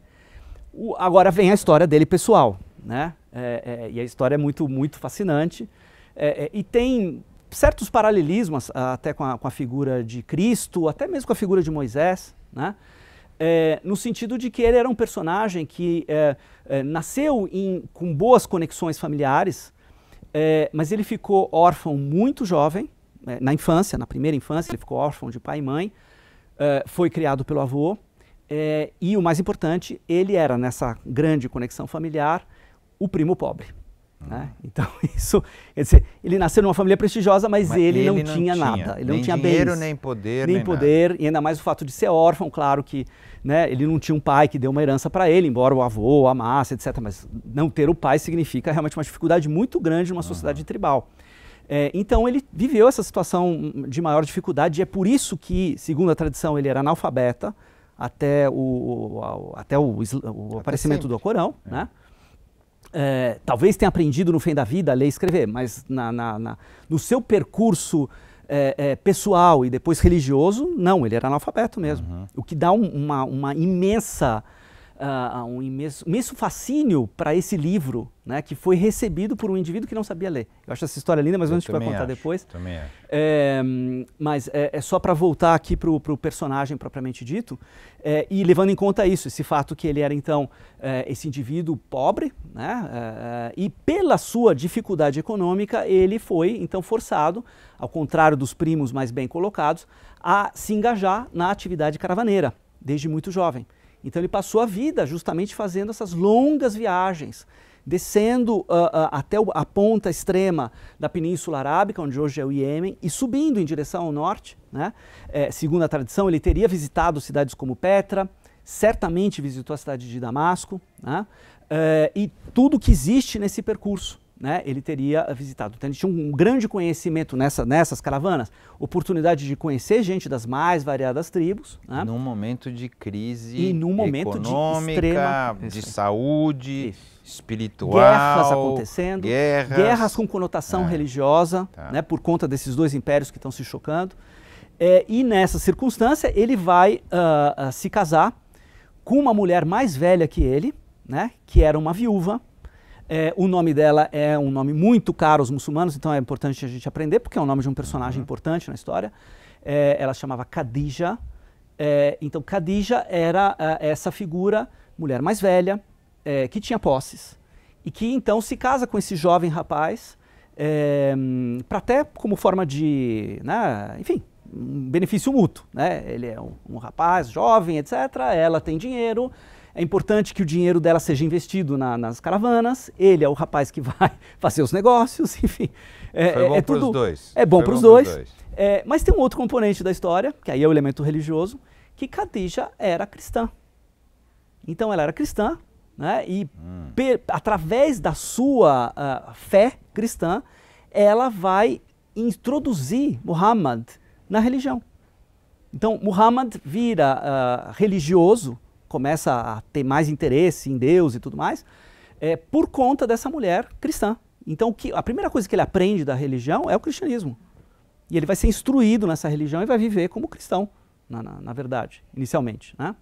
O, agora vem a história dele pessoal, né? É, é, e a história é muito, muito fascinante. É, é e tem certos paralelismos ah, até com a, com a, figura de Cristo, até mesmo com a figura de Moisés, né? É, no sentido de que ele era um personagem que é, nasceu em, com boas conexões familiares, mas ele ficou órfão muito jovem, na infância, na primeira infância, ele ficou órfão de pai e mãe, foi criado pelo avô, é, e o mais importante, ele era, nessa grande conexão familiar, o primo pobre. Ah. Né? Então, [LAUGHS] isso. Quer dizer, ele nasceu numa família prestigiosa, mas, mas ele, ele, não, não tinha, tinha, nada. Ele não tinha dinheiro, bens, nem poder. Nem, nem poder, nada. e ainda mais o fato de ser órfão, claro que né, ele não tinha um pai que deu uma herança para ele, embora o avô amasse, etc. Mas não ter o pai significa realmente uma dificuldade muito grande numa sociedade tribal. É, então ele viveu essa situação de maior dificuldade e é por isso que, segundo a tradição, ele era analfabeta, até o, até o, o aparecimento sempre. do Alcorão, é. né? É, talvez tenha aprendido no fim da vida a ler e escrever, mas na, na, na no seu percurso é, é pessoal e depois religioso, não, ele era analfabeto mesmo. Uhum. O que dá um, uma, uma imensa uh, um imenso, imenso fascínio para esse livro, né, que foi recebido por um indivíduo que não sabia ler. Eu acho essa história linda, mas vamos a gente vai contar acho, depois. Também acho. É, mas é, é só para voltar aqui para o personagem propriamente dito, é, e levando em conta isso, esse fato que ele era então esse indivíduo pobre, né, e pela sua dificuldade econômica, ele foi então forçado, ao contrário dos primos mais bem colocados, a se engajar na atividade caravaneira, desde muito jovem. Então ele passou a vida justamente fazendo essas longas viagens, descendo uh, uh, até o, a ponta extrema da Península Arábica, onde hoje é o Iêmen, e subindo em direção ao norte. Né? É, segundo a tradição, ele teria visitado cidades como Petra, certamente visitou a cidade de Damasco, né? é, e tudo que existe nesse percurso né, ele teria visitado. Então ele tinha um grande conhecimento nessa, nessas caravanas, oportunidade de conhecer gente das mais variadas tribos. Né? Num momento de crise e num momento econômica, de, extrema... de saúde, Isso. espiritual. Guerras acontecendo. Guerras, guerras com conotação é. religiosa, tá. né, por conta desses dois impérios que estão se chocando. É, e nessa circunstância ele vai uh, uh, se casar com uma mulher mais velha que ele, né, que era uma viúva, é, o nome dela é um nome muito caro aos muçulmanos, então é importante a gente aprender, porque é o nome de um personagem uhum. importante na história. É, ela chamava Khadija. É, então, Khadija era a, é, essa figura, mulher mais velha, é, que tinha posses, e que então se casa com esse jovem rapaz, é, para até como forma de, né, enfim, um benefício mútuo. Né? Ele é um, um rapaz jovem, etc. Ela tem dinheiro é importante que o dinheiro dela seja investido na, nas caravanas, ele é o rapaz que vai [LAUGHS] fazer os negócios, [LAUGHS] enfim. É, Foi bom é, é para os dois. É bom para os dois. dois. É, mas tem um outro componente da história, que aí é o elemento religioso, que Khadija era cristã. Então ela era cristã, né? E hum. per, através da sua uh, fé cristã, ela vai introduzir Muhammad na religião. Então Muhammad vira uh, religioso começa a ter mais interesse em Deus e tudo mais, é, por conta dessa mulher cristã. Então, que, a primeira coisa que ele aprende da religião é o cristianismo. E ele vai ser instruído nessa religião e vai viver como cristão, na, na, na verdade, inicialmente. Né?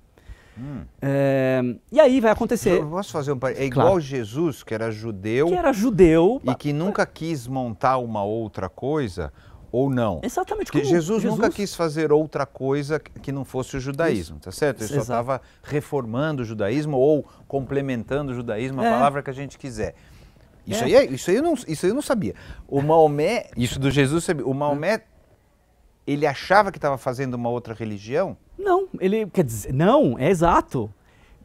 Hum. É, e aí vai acontecer. Eu posso fazer um par... É igual claro. Jesus, que era judeu. Que era judeu. E que nunca quis montar uma outra coisa ou não. Exatamente. Porque Jesus, Jesus, nunca quis fazer outra coisa que não fosse o judaísmo, Isso. tá certo? Ele só estava reformando o judaísmo ou complementando o judaísmo, a é. palavra que a gente quiser. Isso, é. aí, é, isso, aí eu não, isso aí eu não sabia. O Maomé, isso do Jesus, o Maomé, ele achava que estava fazendo uma outra religião? Não, ele quer dizer, não, é exato.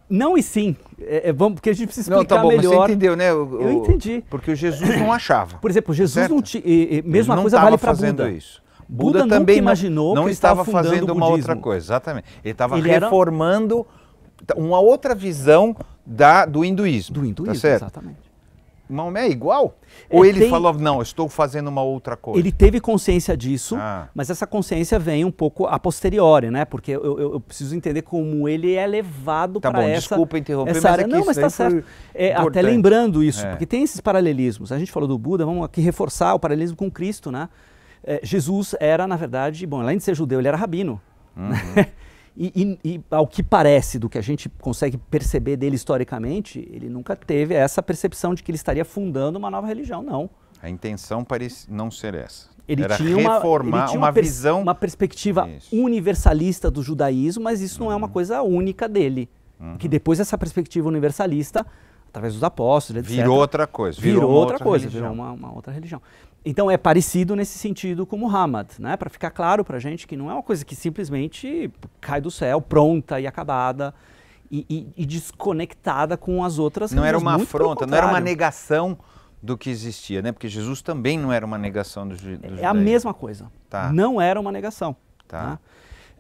Não e sim. É, é, vamos, porque a gente precisa explicar não, tá bom, melhor. Mas você entendeu, né? O, eu entendi. Porque o Jesus não achava. Por exemplo, Jesus certo? não tinha. Mesma não coisa vale para Buda. Isso. Buda, Buda também imaginou não, não estava, estava fazendo uma outra coisa, exatamente. Ele estava Ele reformando era... Tá, uma outra visão da, do hinduísmo. Do hinduísmo, tá exatamente. Maomé é igual? É, Ou ele, ele tem... falou, não, estou fazendo uma outra coisa? Ele teve consciência disso, ah. mas essa consciência vem um pouco a posteriori, né? Porque eu, eu, eu preciso entender como ele é levado tá para essa desculpa interromper, essa é área. mas Não, mas está certo. É, até lembrando isso, é. porque tem esses paralelismos. A gente falou do Buda, vamos aqui reforçar o paralelismo com Cristo, né? É, Jesus era, na verdade, bom, além de ser judeu, ele era rabino. Uhum. [LAUGHS] E, e, e, ao que parece, do que a gente consegue perceber dele historicamente, ele nunca teve essa percepção de que ele estaria fundando uma nova religião, não. A intenção parece não ser essa. Ele Era tinha uma, reformar tinha uma, uma visão. Uma perspectiva isso. universalista do judaísmo, mas isso uhum. não é uma uhum. coisa única dele. Uhum. Que depois essa perspectiva universalista, através dos apóstolos, etc., Virou outra coisa. Virou, virou outra, outra, coisa, religião. virou uma, uma outra religião. Então é parecido nesse sentido com Muhammad, né? para ficar claro para a gente que não é uma coisa que simplesmente cai do céu, pronta e acabada. E, e, e desconectada com as outras Não era uma afronta, não era uma negação do que existia, né? Porque Jesus também não era uma negação do, do É a mesma coisa. Tá. Não era uma negação. Tá. Né?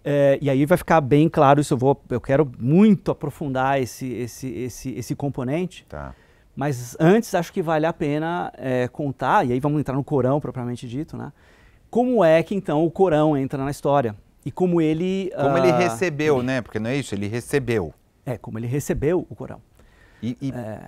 É, e aí vai ficar bem claro isso. Eu, vou, eu quero muito aprofundar esse, esse, esse, esse componente. Tá. Mas antes, acho que vale a pena é, contar, e aí vamos entrar no Corão propriamente dito, né? Como é que então o Corão entra na história e como ele. Como uh, ele ah, recebeu, ele... né? Porque não é isso, ele recebeu. É, como ele recebeu o Corão. E, e é...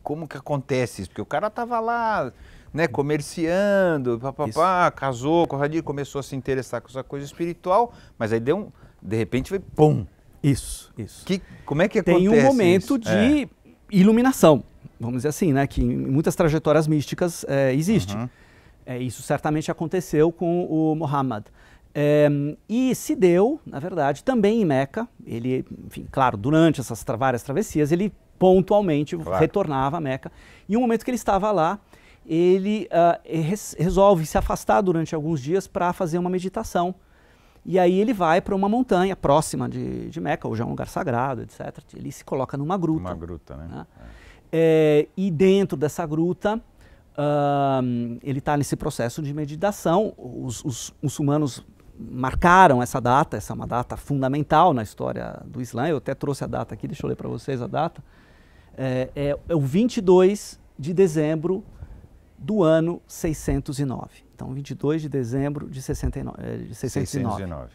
como que acontece isso? Porque o cara estava lá, né, comerciando, papapá, casou com o Radir, começou a se interessar com essa coisa espiritual, mas aí deu um. De repente foi pum! Isso, isso. Que, como é que Tem acontece? Tem um momento isso? de é. iluminação vamos dizer assim, né, que em muitas trajetórias místicas é, existe. Uhum. É, isso certamente aconteceu com o Muhammad. É, e se deu, na verdade, também em Meca. Ele, enfim, claro, durante essas tra várias travessias, ele pontualmente claro. retornava a Meca. E um momento que ele estava lá, ele uh, res resolve se afastar durante alguns dias para fazer uma meditação. E aí ele vai para uma montanha próxima de, de Meca, ou é um lugar sagrado, etc. Ele se coloca numa gruta. Uma gruta, né? né? É. É, e dentro dessa gruta, uh, ele está nesse processo de meditação. Os, os, muçulmanos marcaram essa data, essa é uma data fundamental na história do Islã. Eu até trouxe a data aqui, deixa eu ler para vocês a data. É, é, é, o 22 de dezembro do ano 609. Então, 22 de dezembro de, 69, é, de 609. 609.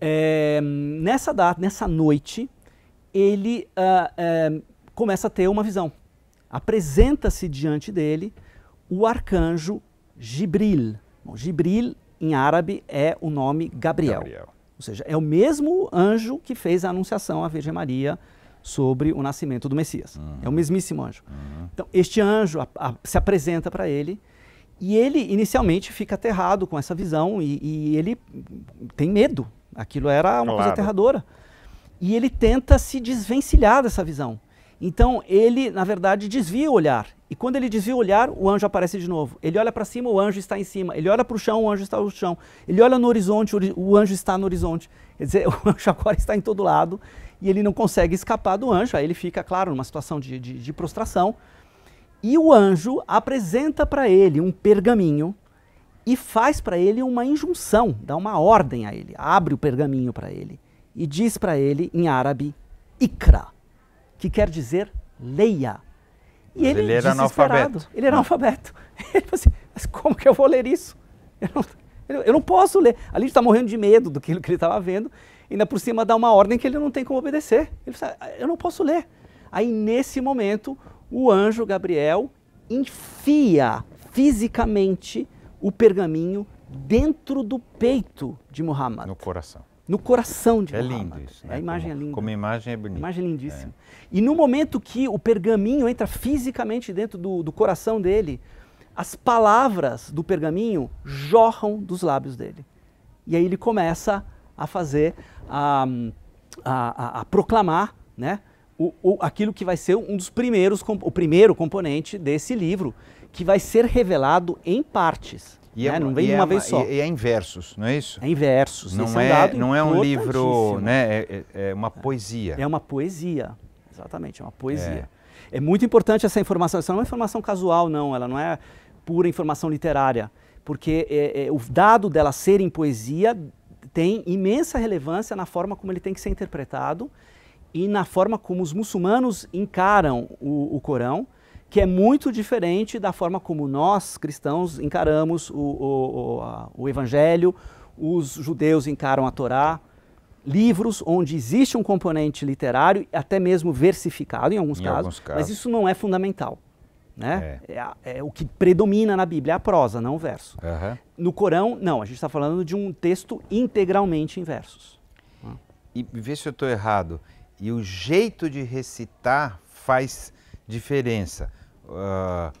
É, nessa data, nessa noite, ele uh, começa a ter uma visão. Apresenta-se diante dele o arcanjo Gibril. Bom, Gibril, em árabe, é o nome Gabriel. Gabriel. Ou seja, é o mesmo anjo que fez a anunciação à Virgem Maria sobre o nascimento do Messias. Uhum. É o uhum. mesmíssimo anjo. Uhum. Então, este anjo a, a, se apresenta para ele e ele inicialmente fica aterrado com essa visão e, e ele tem medo. Aquilo era uma claro. coisa aterradora. E ele tenta se desvencilhar dessa visão. Então ele, na verdade, desvia o olhar. E quando ele desvia o olhar, o anjo aparece de novo. Ele olha para cima, o anjo está em cima. Ele olha para o chão, o anjo está no chão. Ele olha no horizonte, o anjo está no horizonte. Quer dizer, [LAUGHS] o anjo agora está em todo lado e ele não consegue escapar do anjo. Aí ele fica, claro, numa situação de, de, de prostração. E o anjo apresenta para ele um pergaminho e faz para ele uma injunção, dá uma ordem a ele. Abre o pergaminho para ele e diz para ele, em árabe, Ikra que quer dizer leia. E ele, ele, era analfabeto. Ele era analfabeto. [LAUGHS] Ele falou assim, mas como que eu vou ler isso? Eu não, eu não posso ler. Ali está morrendo de medo do que ele estava vendo. E ainda por cima dá uma ordem que ele não tem como obedecer. Ele falou assim, ah, eu não posso ler. Aí nesse momento, o anjo Gabriel enfia fisicamente o pergaminho dentro do peito de Muhammad. No coração no coração de é Muhammad. É lindo isso. Né? A imagem é como, é linda. Como imagem é bonita. imagem é lindíssima. É. E no momento que o pergaminho entra fisicamente dentro do, do coração dele, as palavras do pergaminho jorram dos lábios dele. E aí ele começa a fazer, a, a, a, a proclamar né, o, o, aquilo que vai ser um dos primeiros, o primeiro componente desse livro, que vai ser revelado em partes. E é né? é, não vem uma é vez só. E, é em versos, não é isso? É em versos. Não é, é não é um livro, né? É, é, é uma poesia. É uma poesia, exatamente, é uma poesia. É. muito importante essa informação. Essa não é informação casual, não. Ela não é pura informação literária, porque o dado dela ser em poesia tem imensa relevância na forma como ele tem que ser interpretado e na forma como os muçulmanos encaram o, o Corão que é muito diferente da forma como nós, cristãos, encaramos o, o, o, a, o, Evangelho, os judeus encaram a Torá, livros onde existe um componente literário, até mesmo versificado em alguns, em casos, alguns casos, mas isso não é fundamental. Né? É. É, é. o que predomina na Bíblia, é a prosa, não o verso. Uhum. No Corão, não, a gente está falando de um texto integralmente em versos. E vê se eu estou errado, e o jeito de recitar faz diferença uh,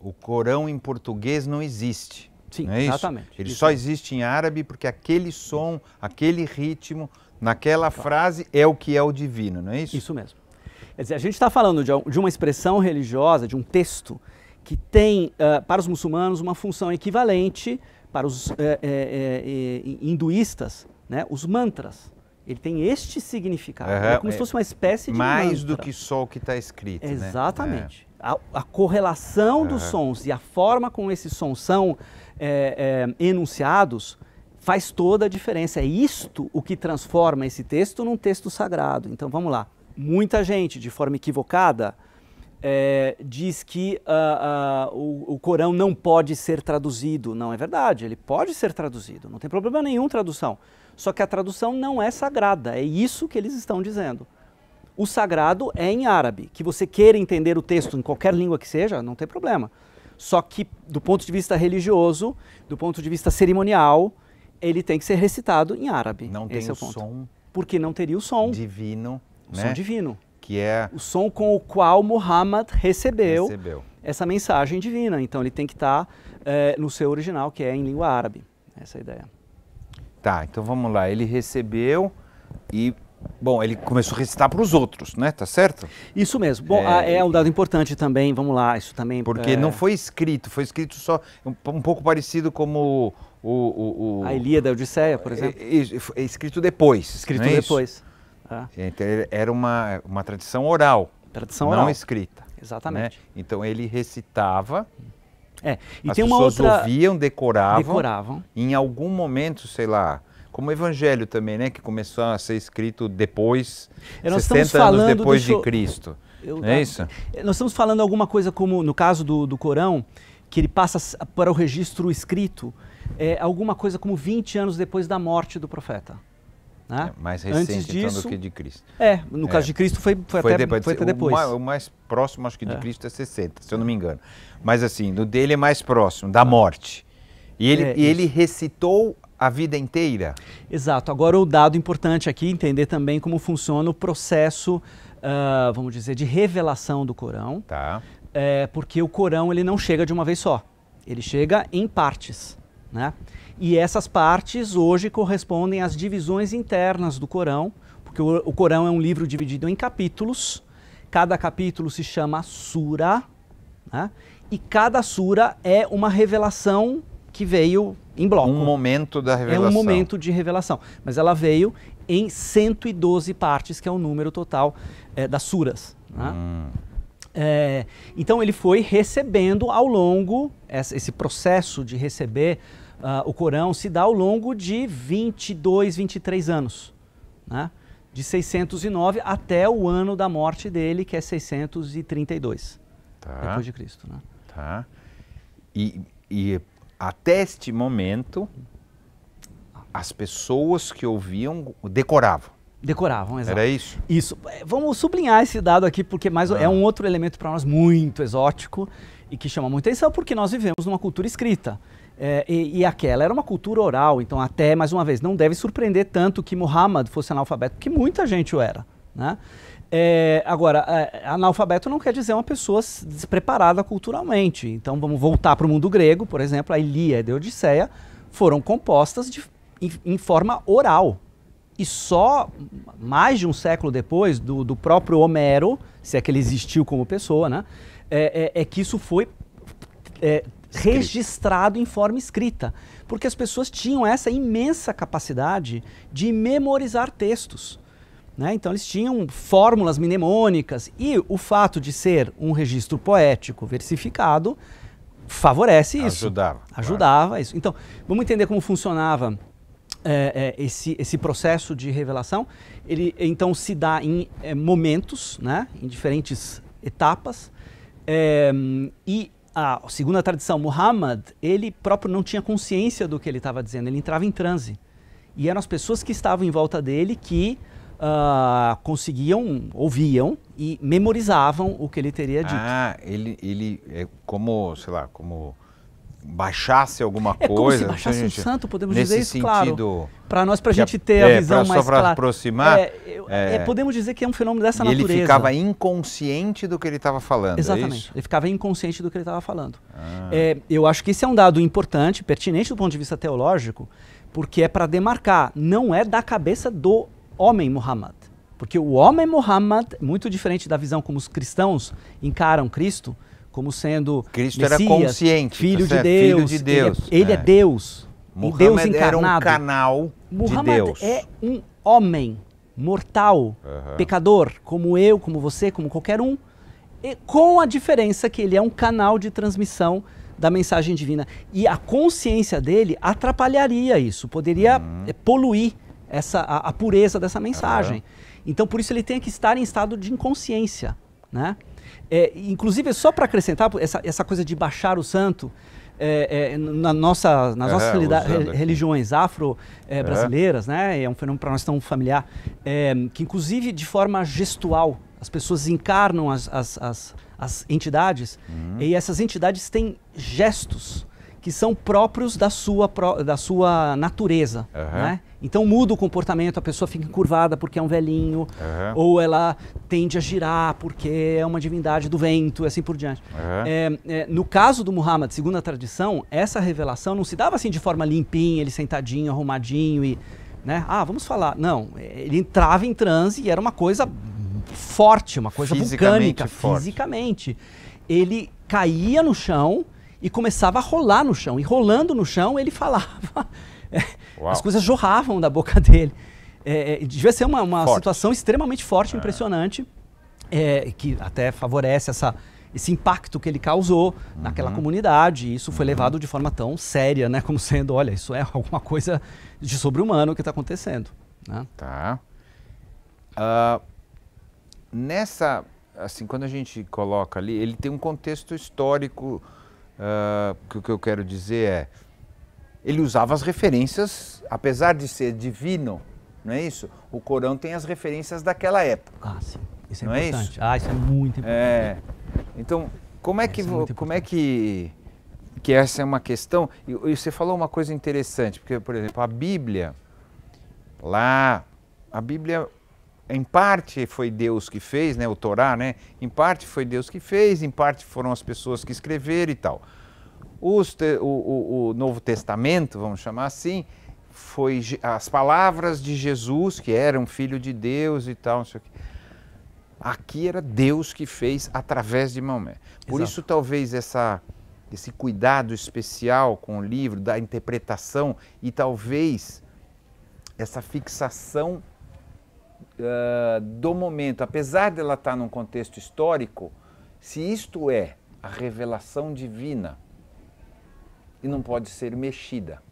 o Corão em português não existe. Sim, não é exatamente. Isso? Ele isso. só é. existe em árabe porque aquele som, aquele ritmo, naquela claro. frase é o que é o divino, não é isso? Isso mesmo. Quer dizer, a gente está falando de uma expressão religiosa, de um texto que tem uh, para os muçulmanos uma função equivalente para os uh, uh, hinduístas, né? os mantras. Ele tem este significado, uhum, é como é, se fosse uma espécie de mais mantra. do que só o que está escrito. Né? Exatamente. Né? a, a correlação dos sons e a forma como esses sons são é, é, enunciados faz toda a diferença. É isto o que transforma esse texto num texto sagrado. Então vamos lá. Muita gente, de forma equivocada, é, diz que uh, uh, o, o, Corão não pode ser traduzido. Não é verdade, ele pode ser traduzido, não tem problema nenhum tradução. Só que a tradução não é sagrada, é isso que eles estão dizendo o sagrado é em árabe. Que você queira entender o texto em qualquer língua que seja, não tem problema. Só que, do ponto de vista religioso, do ponto de vista cerimonial, ele tem que ser recitado em árabe. Não Esse tem é o, som. Porque não teria o som. Divino. O né? som divino. Que é. O som com o qual Muhammad recebeu, recebeu. essa mensagem divina. Então ele tem que tá, estar eh, é, no seu original, que é em língua árabe. Essa é a ideia. Tá, então vamos lá. Ele recebeu e Bom, ele começou a recitar para os outros, né? Tá certo? Isso mesmo. Bom, é... Ah, é um dado importante também, vamos lá, isso também. Porque é... não foi escrito, foi escrito só um, um pouco parecido como o, o, o... A Ilíada, a Odisseia, por é, exemplo. É, é escrito depois. Escrito é depois. Ah. Então, era uma, uma tradição oral. Tradição não oral. Não escrita. Né? Exatamente. Né? Então ele recitava. É, e As tem uma outra. As pessoas ouviam, decoravam. Decoravam. Em algum momento, sei lá, como o Evangelho também, né, que começou a ser escrito depois, é, 70 anos depois de Cristo. Eu, é tá. isso? É, nós estamos falando alguma coisa como, no caso do, do Corão, que ele passa para o registro escrito, é, alguma coisa como 20 anos depois da morte do profeta. Né? É, mais recente Antes disso, então, do que de Cristo. É, no é. caso é, de Cristo foi, foi, foi até, depois. Foi até depois. O, mais, o mais próximo, acho que de é. Cristo é 60, se eu não me engano. Mas assim, do dele é mais próximo, da morte. E ele, e ele recitou a vida inteira? Exato. Agora, o dado importante aqui, entender também como funciona o processo, uh, vamos dizer, de revelação do Corão. Tá. É, porque o Corão ele não chega de uma vez só. Ele chega em partes. Né? E essas partes hoje correspondem às divisões internas do Corão, porque o, o Corão é um livro dividido em capítulos. Cada capítulo se chama sura, né? e cada sura é uma revelação que veio em bloco. Um momento da revelação. É um momento de revelação. Mas ela veio em 112 partes, que é o número total é, das suras. Né? Hum. É, então ele foi recebendo ao longo, esse processo de receber uh, o Corão se dá ao longo de 22, 23 anos. Né? De 609 até o ano da morte dele, que é 632 tá. depois de Cristo. Né? Tá. E, e até este momento, as pessoas que ouviam decoravam. Decoravam, exato. Era isso? Isso. É, vamos sublinhar esse dado aqui, porque mais é ah. é um outro elemento para nós muito exótico e que chama muita atenção, porque nós vivemos numa cultura escrita. É, e, e, aquela era uma cultura oral, então até, mais uma vez, não deve surpreender tanto que Muhammad fosse analfabeto, que muita gente o era. Né? É, agora, é, analfabeto não quer dizer uma pessoa despreparada culturalmente. Então vamos voltar para o mundo grego, por exemplo, a Ilíada e a Odisseia foram compostas de, em, em, forma oral. E só mais de um século depois do, do próprio Homero, se é que ele existiu como pessoa, né, é, é, é que isso foi é, registrado em forma escrita. Porque as pessoas tinham essa imensa capacidade de memorizar textos. Né? Então eles tinham fórmulas mnemônicas e o fato de ser um registro poético versificado favorece isso. Ajudava. Ajudava claro. isso. Então, vamos entender como funcionava é, é, esse, esse processo de revelação. Ele então se dá em é, momentos, né, em diferentes etapas. É, e a, segundo a tradição, Muhammad, ele próprio não tinha consciência do que ele estava dizendo, ele entrava em transe. E eram as pessoas que estavam em volta dele que uh, conseguiam, ouviam e memorizavam o que ele teria dito. Ah, ele, ele é como, sei lá, como baixasse alguma é coisa. Como se baixasse assim, gente, um santo, podemos dizer isso, claro. Para nós, para é, a gente ter é, a visão mais clara. Só para aproximar. É, é, é, podemos dizer que é um fenômeno dessa ele natureza. Ele ficava inconsciente do que ele estava falando. É Exatamente. ele ficava inconsciente do que ele estava falando. Ah. eu acho que esse é um dado importante, pertinente do ponto de vista teológico, porque é para demarcar. Não é da cabeça do homem Muhammad. Porque o homem Muhammad, muito diferente da visão como os cristãos encaram Cristo, como sendo Cristo Messias, era consciente, filho, tá de Deus, filho de Deus. Ele é, ele é. é Deus. Muhammad Deus encarnado. era um canal Muhammad de Deus. é um homem mortal, uhum. pecador, como eu, como você, como qualquer um, com a diferença que ele é um canal de transmissão da mensagem divina. E a consciência dele atrapalharia isso, poderia uhum. É, poluir essa, a, a pureza dessa mensagem. Uhum. Então, por isso, ele tem que estar em estado de inconsciência. Né? É, inclusive, só para acrescentar, essa, essa coisa de baixar o santo, é, é, na nossa, nas é, nossas religiões afro-brasileiras, é, né? é um fenômeno para nós tão familiar, é, que inclusive de forma gestual, as pessoas encarnam as, as, as, as entidades uhum. e essas entidades têm gestos que são próprios da sua, da sua natureza. Uhum. Né? Então muda o comportamento, a pessoa fica encurvada porque é um velhinho, uhum. ou ela tende a girar porque é uma divindade do vento, e assim por diante. Uhum. É, é, no caso do Muhammad, segundo a tradição, essa revelação não se dava assim de forma limpinha, ele sentadinho, arrumadinho e. Né? Ah, vamos falar. Não, ele entrava em transe e era uma coisa forte, uma coisa vulcânica, forte. fisicamente. Ele caía no chão e começava a rolar no chão. E rolando no chão, ele falava. [LAUGHS] É, as coisas jorravam da boca dele. É, é devia ser uma, uma situação extremamente forte, é. impressionante, é, que até favorece essa, esse impacto que ele causou uhum. naquela comunidade. E isso foi uhum. levado de forma tão séria, né? Como sendo, olha, isso é alguma coisa de sobre-humano que está acontecendo. Né? Tá. Uh, nessa, assim, quando a gente coloca ali, ele tem um contexto histórico ah, que o que eu quero dizer é, ele usava as referências, apesar de ser divino, não é isso? O Corão tem as referências daquela época. Ah, sim. Isso é não importante. É isso? Ah, isso é muito importante. É. Então, como é que, é como é que, que essa é uma questão? E, e você falou uma coisa interessante, porque, por exemplo, a Bíblia, lá, a Bíblia em parte foi Deus que fez, né, o Torá, né? Em parte foi Deus que fez, em parte foram as pessoas que escreveram e tal. Os, o, o, o, Novo Testamento, vamos chamar assim, foi as palavras de Jesus, que era um filho de Deus e tal, não sei o quê. Aqui era Deus que fez através de Maomé. Por Exato. isso, talvez, essa, esse cuidado especial com o livro, da interpretação e talvez essa fixação uh, do momento, apesar de ela estar tá num contexto histórico, se isto é a revelação divina e não pode ser mexida.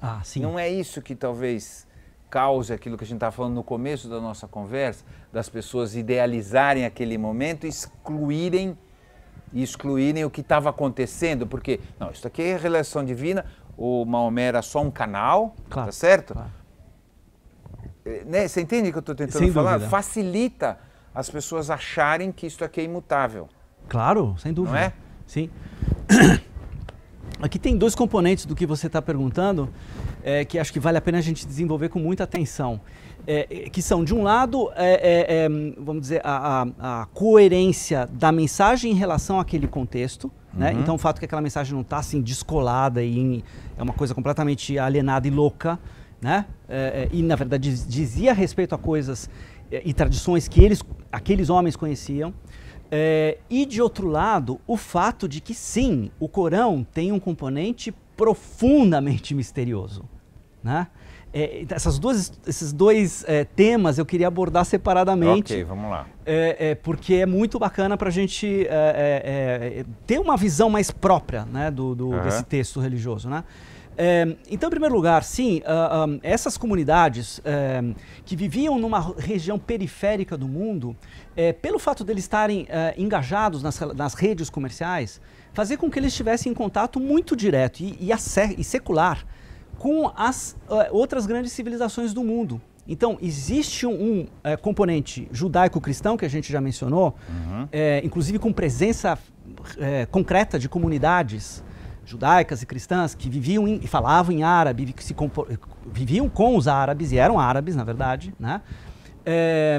Ah, sim. Não é isso que talvez cause aquilo que a gente estava falando no começo da nossa conversa, das pessoas idealizarem aquele momento, excluírem excluírem o que estava acontecendo, porque não, isso aqui é revelação divina, o Maomé era só um canal, claro, tá certo? Claro. Eh, né? Você entende o que eu estou tentando sem falar? Dúvida. Facilita as pessoas acharem que isso aqui é imutável. Claro, sem dúvida. Não é? Sim. [COUGHS] Aqui tem dois componentes do que você está perguntando é, que acho que vale a pena a gente desenvolver com muita atenção. É, que são, de um lado, é, vamos dizer, a, a, a, coerência da mensagem em relação àquele contexto. Né? Uhum. Né? Então, o fato que aquela mensagem não está assim descolada e em, é uma coisa completamente alienada e louca né? É, é, e na verdade dizia respeito a coisas é, e tradições que eles, aqueles homens conheciam. É, e de outro lado, o fato de que sim, o Corão tem um componente profundamente misterioso, né? É, essas duas, esses dois é, temas eu queria abordar separadamente. Ok, vamos lá. É, é porque é muito bacana para a gente ter uma visão mais própria né, do, do uhum. desse texto religioso. Né? É, então, em primeiro lugar, sim, uh, ah, um, ah, essas comunidades é, que viviam numa região periférica do mundo, é, pelo fato de eles estarem é, engajados nas, nas, redes comerciais, fazia com que eles estivessem em contato muito direto e, e, e secular com as outras grandes civilizações do mundo. Então, existe um, um componente judaico-cristão, que a gente já mencionou, uhum. inclusive com presença concreta de comunidades judaicas e cristãs que viviam e falavam em árabe, que se viviam com os árabes e eram árabes, na verdade, né? É,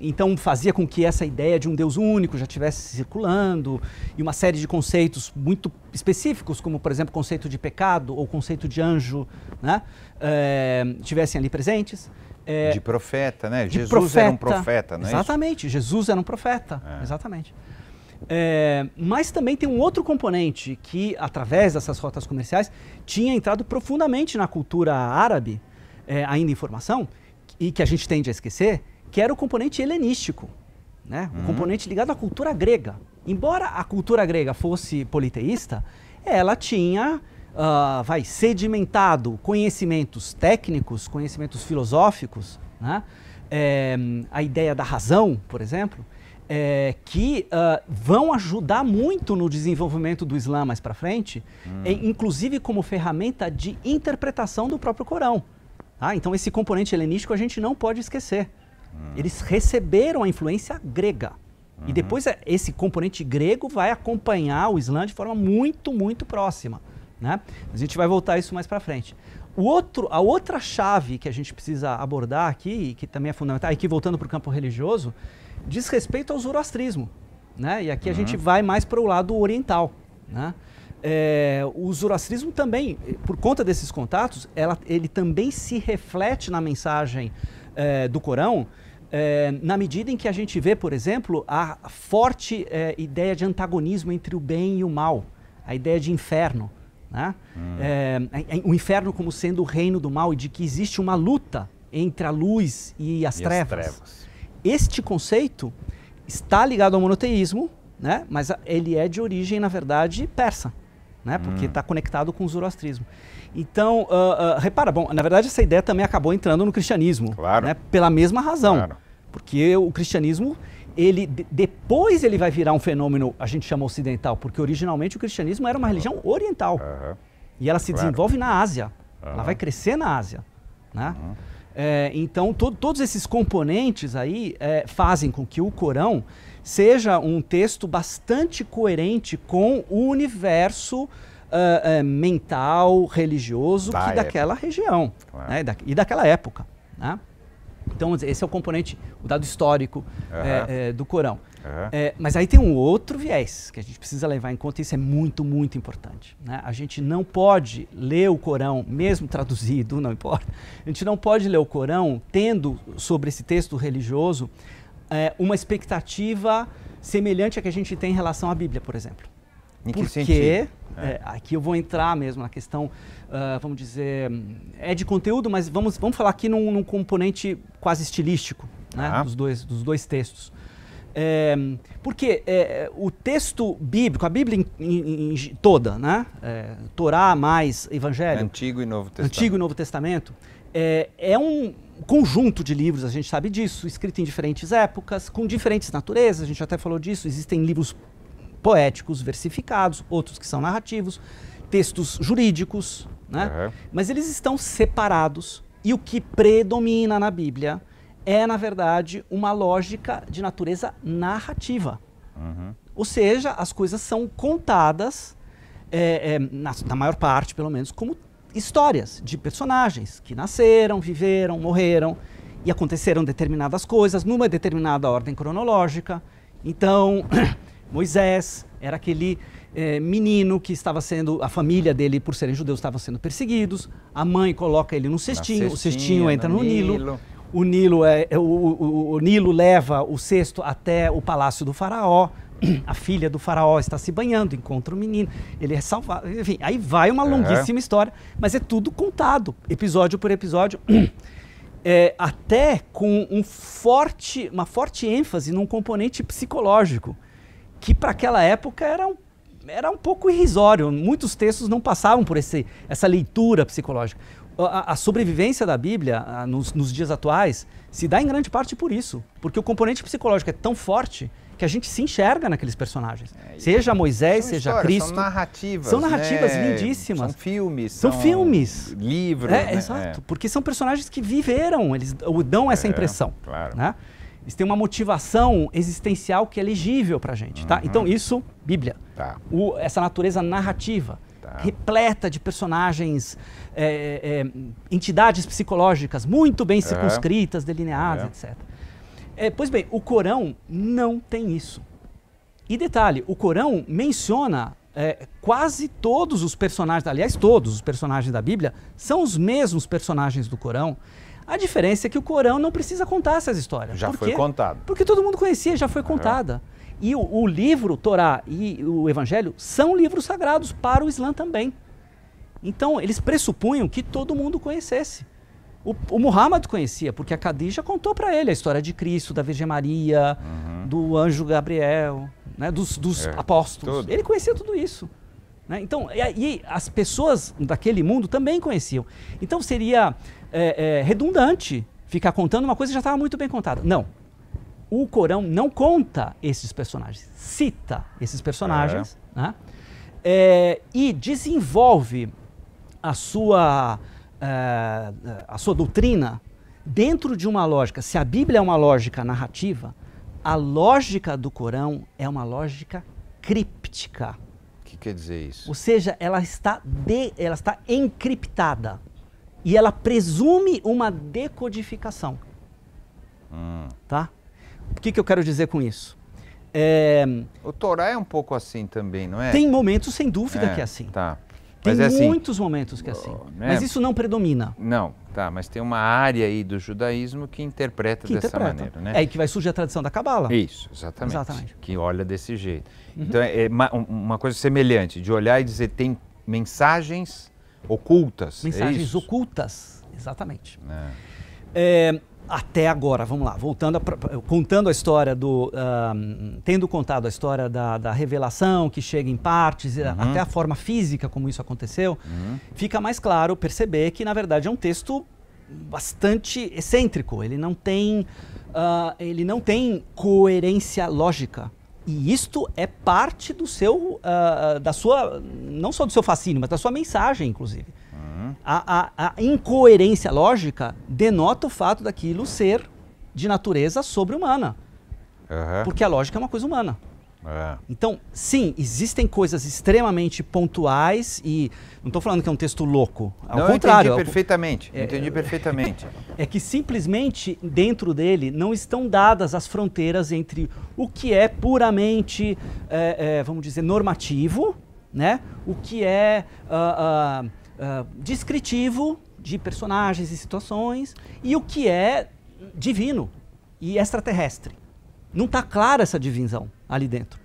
então fazia com que essa ideia de um Deus único já estivesse circulando e uma série de conceitos muito específicos, como por exemplo conceito de pecado ou conceito de anjo, né, é, tivessem ali presentes. É, de profeta, né? De Jesus profeta, era um profeta, né? Exatamente, Jesus era um profeta, é. exatamente. É, mas também tem um outro componente que, através dessas rotas comerciais, tinha entrado profundamente na cultura árabe, é, ainda em formação, e que a gente tende a esquecer, que era o componente helenístico, né? o uhum. componente ligado à cultura grega. Embora a cultura grega fosse politeísta, ela tinha uh, vai sedimentado conhecimentos técnicos, conhecimentos filosóficos, né? é, a ideia da razão, por exemplo, é, que uh, vão ajudar muito no desenvolvimento do Islã mais para frente, hum. inclusive como ferramenta de interpretação do próprio Corão. Ah, então esse componente helenístico a gente não pode esquecer. Hum. Eles receberam a influência grega. Uhum. E depois é, esse componente grego vai acompanhar o Islã de forma muito, muito próxima. Né? A gente vai voltar a isso mais para frente. O outro, a outra chave que a gente precisa abordar aqui, que também é fundamental, e que voltando para o campo religioso, diz respeito ao zoroastrismo. Né? E aqui uhum. a gente uhum. vai mais para o lado oriental. Né? É, o zoroastrismo também, por conta desses contatos, ela, ele também se reflete na mensagem é, do Corão, é, na medida em que a gente vê, por exemplo, a forte é, ideia de antagonismo entre o bem e o mal, a ideia de inferno. Né? Hum. É, é, o inferno como sendo o reino do mal e de que existe uma luta entre a luz e as e trevas. As trevas este conceito está ligado ao monoteísmo, né? mas ele é de origem, na verdade, persa. Né? Porque está hum. Tá conectado com o zoroastrismo. Então, uh, uh, repara, bom, na verdade essa ideia também acabou entrando no cristianismo, claro. né? Pela mesma razão, claro. porque o cristianismo ele depois ele vai virar um fenômeno a gente chama ocidental, porque originalmente o cristianismo era uma religião oriental uhum. e ela se claro. desenvolve na Ásia, uhum. ela vai crescer na Ásia, né? Uhum. É, então, to todos esses componentes aí é, fazem com que o Corão seja um texto bastante coerente com o universo Uh, uh, mental, religioso da que daquela região claro. né, da, e daquela época. Né? Então, esse é o componente, o dado histórico uhum. é, é, do Corão. Uhum. É, mas aí tem um outro viés que a gente precisa levar em conta, e isso é muito, muito importante. Né? A gente não pode ler o Corão, mesmo traduzido, não importa, a gente não pode ler o Corão tendo sobre esse texto religioso é, uma expectativa semelhante à que a gente tem em relação à Bíblia, por exemplo. Em que Porque, sentido? É, é. aqui eu vou entrar mesmo na questão, uh, vamos dizer, é de conteúdo, mas vamos, vamos falar aqui num, num componente quase estilístico né, ah. dos, dois, dos dois textos. É, porque é, o texto bíblico, a Bíblia em, em, em, toda, né? É, Torá mais Evangelho. Antigo e Novo Testamento. Antigo e Novo Testamento. É, é um conjunto de livros, a gente sabe disso, escrito em diferentes épocas, com diferentes naturezas, a gente até falou disso. Existem livros poéticos versificados, outros que são narrativos, textos jurídicos, né? Uhum. Mas eles estão separados e o que predomina na Bíblia é, na verdade, uma lógica de natureza narrativa. Uhum. Ou seja, as coisas são contadas, é, é, na, na, maior parte, pelo menos, como histórias de personagens que nasceram, viveram, morreram e aconteceram determinadas coisas numa determinada ordem cronológica. Então, [COUGHS] Moisés era aquele é, menino que estava sendo, a família dele, por serem judeus, estava sendo perseguidos. A mãe coloca ele no cestinho, o cestinho entra no, no Nilo. Nilo o Nilo, é, é o, o, o Nilo leva o cesto até o palácio do faraó, [CLEARS THROAT] a filha do faraó está se banhando, encontra o um menino, ele é salvado. Enfim, aí vai uma é. longuíssima é. história, mas é tudo contado, episódio por episódio, [CLEARS THROAT] é, até com um forte, uma forte ênfase num componente psicológico, que para aquela época era um, era um pouco irrisório. Muitos textos não passavam por esse, essa leitura psicológica a, a sobrevivência da Bíblia a, nos, nos dias atuais se dá em grande parte por isso. Porque o componente psicológico é tão forte que a gente se enxerga naqueles personagens. É, seja Moisés, seja Cristo. São narrativas. São narrativas né? lindíssimas. São filmes. São, são filmes. Livros. É, né? Exato. É. Porque são personagens que viveram, eles dão essa é, impressão. Claro. Né? Eles têm uma motivação existencial que é legível para a gente. Tá? Uhum. Então, isso, Bíblia. Tá. O, essa natureza narrativa tá. repleta de personagens, é, é, é entidades psicológicas muito bem é. circunscritas, delineadas, é. etc. pois bem, o Corão não tem isso. E detalhe, o Corão menciona é, quase todos os personagens, aliás, todos os personagens da Bíblia são os mesmos personagens do Corão. A diferença é que o Corão não precisa contar essas histórias. Já foi contado. Porque todo mundo conhecia, já foi contada. É. E o, o livro, Torá e o Evangelho, são livros sagrados para o Islã também. Então, eles pressupunham que todo mundo conhecesse. O, o Muhammad conhecia, porque a Khadija contou para ele a história de Cristo, da Virgem Maria, uhum. do anjo Gabriel, né, dos, dos é, apóstolos. Tudo. Ele conhecia tudo isso. Né? Então, e, e, as pessoas daquele mundo também conheciam. Então, seria é, é, redundante ficar contando uma coisa que já estava muito bem contada. Não, o Corão não conta esses personagens, cita esses personagens é. Né? É, e desenvolve a sua, é, a sua doutrina dentro de uma lógica. Se a Bíblia é uma lógica narrativa, a lógica do Corão é uma lógica críptica. O que quer dizer isso? Ou seja, ela está, de, ela está encriptada e ela presume uma decodificação. Hum. Tá? O que, que eu quero dizer com isso? É... O Torá é um pouco assim também, não é? Tem momentos, sem dúvida, é, que é assim. Tá. Tem mas é assim, muitos momentos que é assim. Oh, né? Mas isso não predomina. Não, tá. Mas tem uma área aí do judaísmo que interpreta que dessa interpreta. maneira, né? É aí que vai surgir a tradição da cabala. Isso, exatamente. Exatamente. Que olha desse jeito. Uhum. Então é uma, uma, coisa semelhante de olhar e dizer tem mensagens ocultas. É mensagens é ocultas, exatamente. Ah. É até agora, vamos lá, voltando a, contando a história do. Uh, tendo contado a história da, da revelação que chega em partes, eh, uhum. até a forma física como isso aconteceu, uhum. fica mais claro perceber que, na verdade, é um texto bastante excêntrico. Ele não tem, uh, ele não tem coerência lógica. E isto é parte do seu, uh, da sua, não só do seu fascínio, mas da sua mensagem, inclusive. Uhum. A, a, a incoerência lógica denota o fato daquilo ser de natureza sobre-humana. Uhum. Porque a lógica é uma coisa humana. É. Então, sim, existem coisas extremamente pontuais e não estou falando que é um texto louco. Ao não, contrário. Entendi é perfeitamente. É, entendi é, perfeitamente. [LAUGHS] É que simplesmente dentro dele não estão dadas as fronteiras entre o que é puramente, é, vamos dizer, normativo, né? O que é uh, uh, uh, descritivo de personagens e situações e o que é divino e extraterrestre. Não está clara essa divisão ali dentro.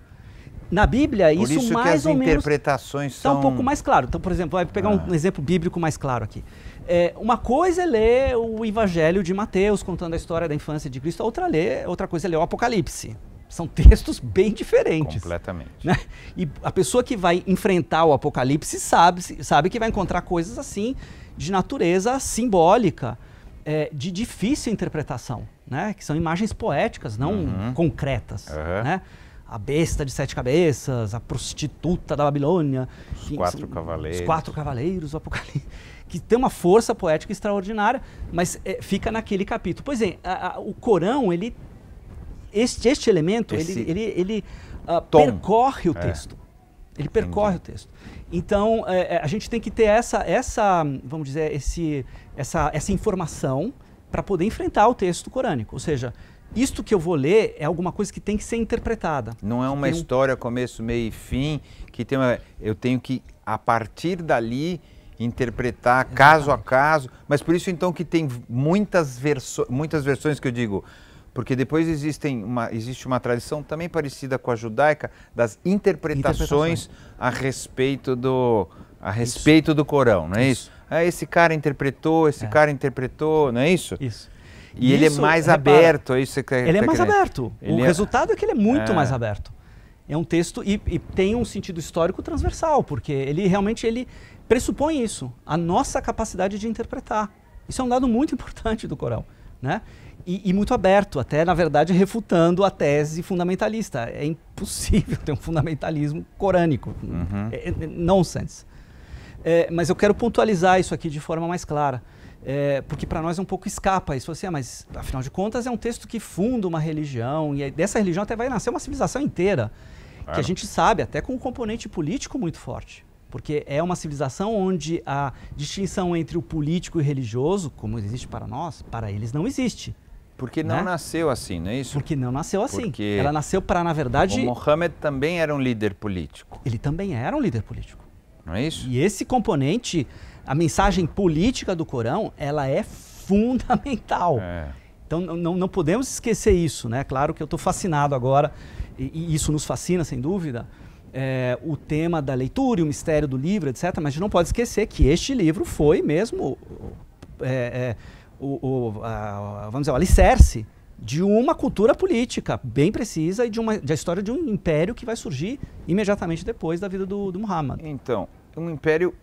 Na Bíblia, Por isso, isso mais ou menos. interpretações tá são. um pouco mais claro. Então, por exemplo, vai pegar ah. um exemplo bíblico mais claro aqui. É, uma coisa é ler o Evangelho de Mateus, contando a história da infância de Cristo, outra, ler, outra coisa é ler o Apocalipse. São [LAUGHS] textos bem diferentes. Completamente. Né? E a pessoa que vai enfrentar o Apocalipse sabe, sabe que vai encontrar coisas assim, de natureza simbólica, é, de difícil interpretação, né? que são imagens poéticas, não uhum. concretas. Uhum. Né? a besta de sete cabeças, a prostituta da Babilônia. Os quatro cavaleiros. Os quatro cavaleiros, o Apocalipse. [LAUGHS] Que tem uma força poética extraordinária, mas é, fica naquele capítulo. Pois é, a, a, o Corão, ele. Este, este elemento, Esse ele, ele, ele ah, percorre o é. texto. É. Ele percorre Entendi. o texto. Então, é, é, a gente tem que ter essa, essa vamos dizer, esse, essa, essa informação para poder enfrentar o texto corânico. Ou seja, isto que eu vou ler é alguma coisa que tem que ser interpretada. Não é uma história começo, meio e fim, que tem uma... eu tenho que, a partir dali, interpretar Exatamente. caso a caso. Mas por isso, então, que tem muitas, verso... muitas versões que eu digo. Porque depois existem uma, existe uma tradição também parecida com a judaica das interpretações, interpretações. a respeito do, a respeito isso. do Corão, não é isso? isso? Ah, esse cara interpretou, esse é. cara interpretou, não é isso? Isso. E isso, ele é mais repara, aberto, é isso que você quer tá Ele é mais aberto. Ele o é... resultado é que ele é muito é. mais aberto. É um texto e, e, tem um sentido histórico transversal, porque ele realmente ele pressupõe isso, a nossa capacidade de interpretar. Isso é um dado muito [LAUGHS] importante do Corão, né? E, e muito aberto, até na verdade refutando a tese fundamentalista. É impossível ter um fundamentalismo corânico, uhum. é, é, é nonsense. É, mas eu quero pontualizar isso aqui de forma mais clara é, porque para nós é um pouco escapa isso. Assim, ah, mas afinal de contas é um texto que funda uma religião, e dessa religião até vai nascer uma civilização inteira, claro. que a gente sabe, até com um componente político muito forte. Porque é uma civilização onde a distinção entre o político e o religioso, como existe para nós, para eles não existe. Porque né? não né? nasceu assim, não é isso? Porque não nasceu assim. Porque Ela nasceu para, na verdade. O Mohammed também era um líder político. Ele também era um líder político. Não é isso? E esse componente a mensagem política do Corão ela é fundamental. É. Então não, não podemos esquecer isso, né? Claro que eu estou fascinado agora, e, e, isso nos fascina sem dúvida, é, o tema da leitura e o mistério do livro, etc. Mas a gente não pode esquecer que este livro foi mesmo é, o, o eh, eh, a, vamos dizer, o alicerce de uma cultura política bem precisa e de uma da história de um império que vai surgir imediatamente depois da vida do, do Muhammad. Então, um império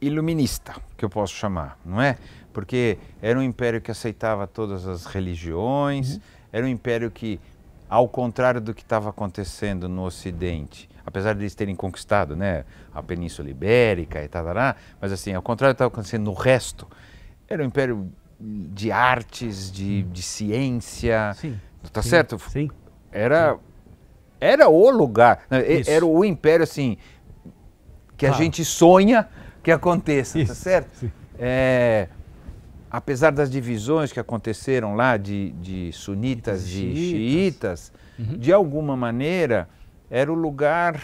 iluminista, que eu posso chamar, não é? Porque era um império que aceitava todas as religiões, uhum. era um império que, ao contrário do que estava acontecendo no Ocidente, apesar de eles terem conquistado né, a Península Ibérica e tal, mas assim, ao contrário do que estava acontecendo no resto, era um império de artes, de, uhum. de ciência, sim, tá sim, certo? Sim. Era, era o lugar, né, Isso. era o império assim, que claro. a gente sonha que aconteça, tá Isso, tá certo? É, apesar das divisões que aconteceram lá de, de sunitas e xiitas, uhum. de alguma maneira era o lugar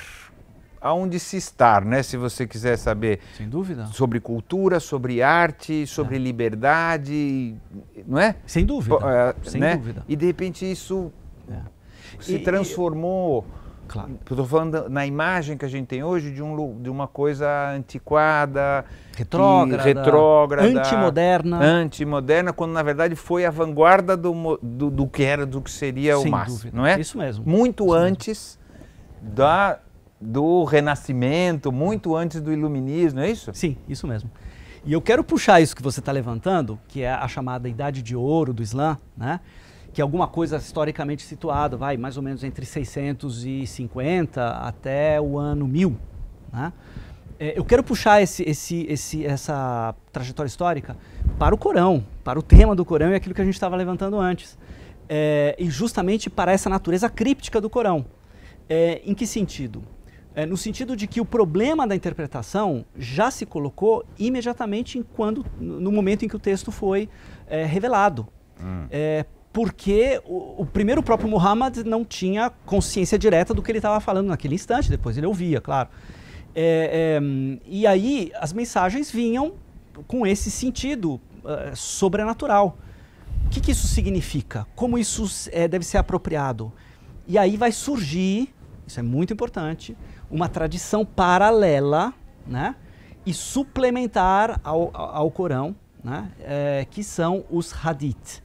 aonde se estar, né? Se você quiser saber Sem dúvida. sobre cultura, sobre arte, sobre é. liberdade, não é? Sem dúvida. P uh, eh, Sem né? dúvida. E de repente isso é. se e, transformou. E Claro. Estou falando na imagem que a gente tem hoje de, um, de uma coisa antiquada, retrógrada, retrógrada antimoderna. Antimoderna, quando na verdade foi a vanguarda do, do, do que era, do que seria Sem o máximo, dúvida. não é? Isso mesmo. Muito Isso antes mesmo. da do Renascimento, muito antes do Iluminismo, é isso? Sim, isso mesmo. E eu quero puxar isso que você está levantando, que é a chamada Idade de Ouro do Islã, né? que alguma coisa historicamente situada, vai mais ou menos entre 650 até o ano 1000. Né? É, eu quero puxar esse, esse, esse, essa trajetória histórica para o Corão, para o tema do Corão e aquilo que a gente estava levantando antes. É, e justamente para essa natureza críptica do Corão. É, em que sentido? É, no sentido de que o problema da interpretação já se colocou imediatamente quando, no momento em que o texto foi é, revelado. Hum. É, porque o, o primeiro próprio Muhammad não tinha consciência direta do que ele estava falando naquele instante, depois ele ouvia, claro. É, é, e aí as mensagens vinham com esse sentido é, sobrenatural. O que, que, isso significa? Como isso é, deve ser apropriado? E aí vai surgir, isso é muito importante, uma tradição paralela né, e suplementar ao, ao, ao Corão, né, é, que são os hadith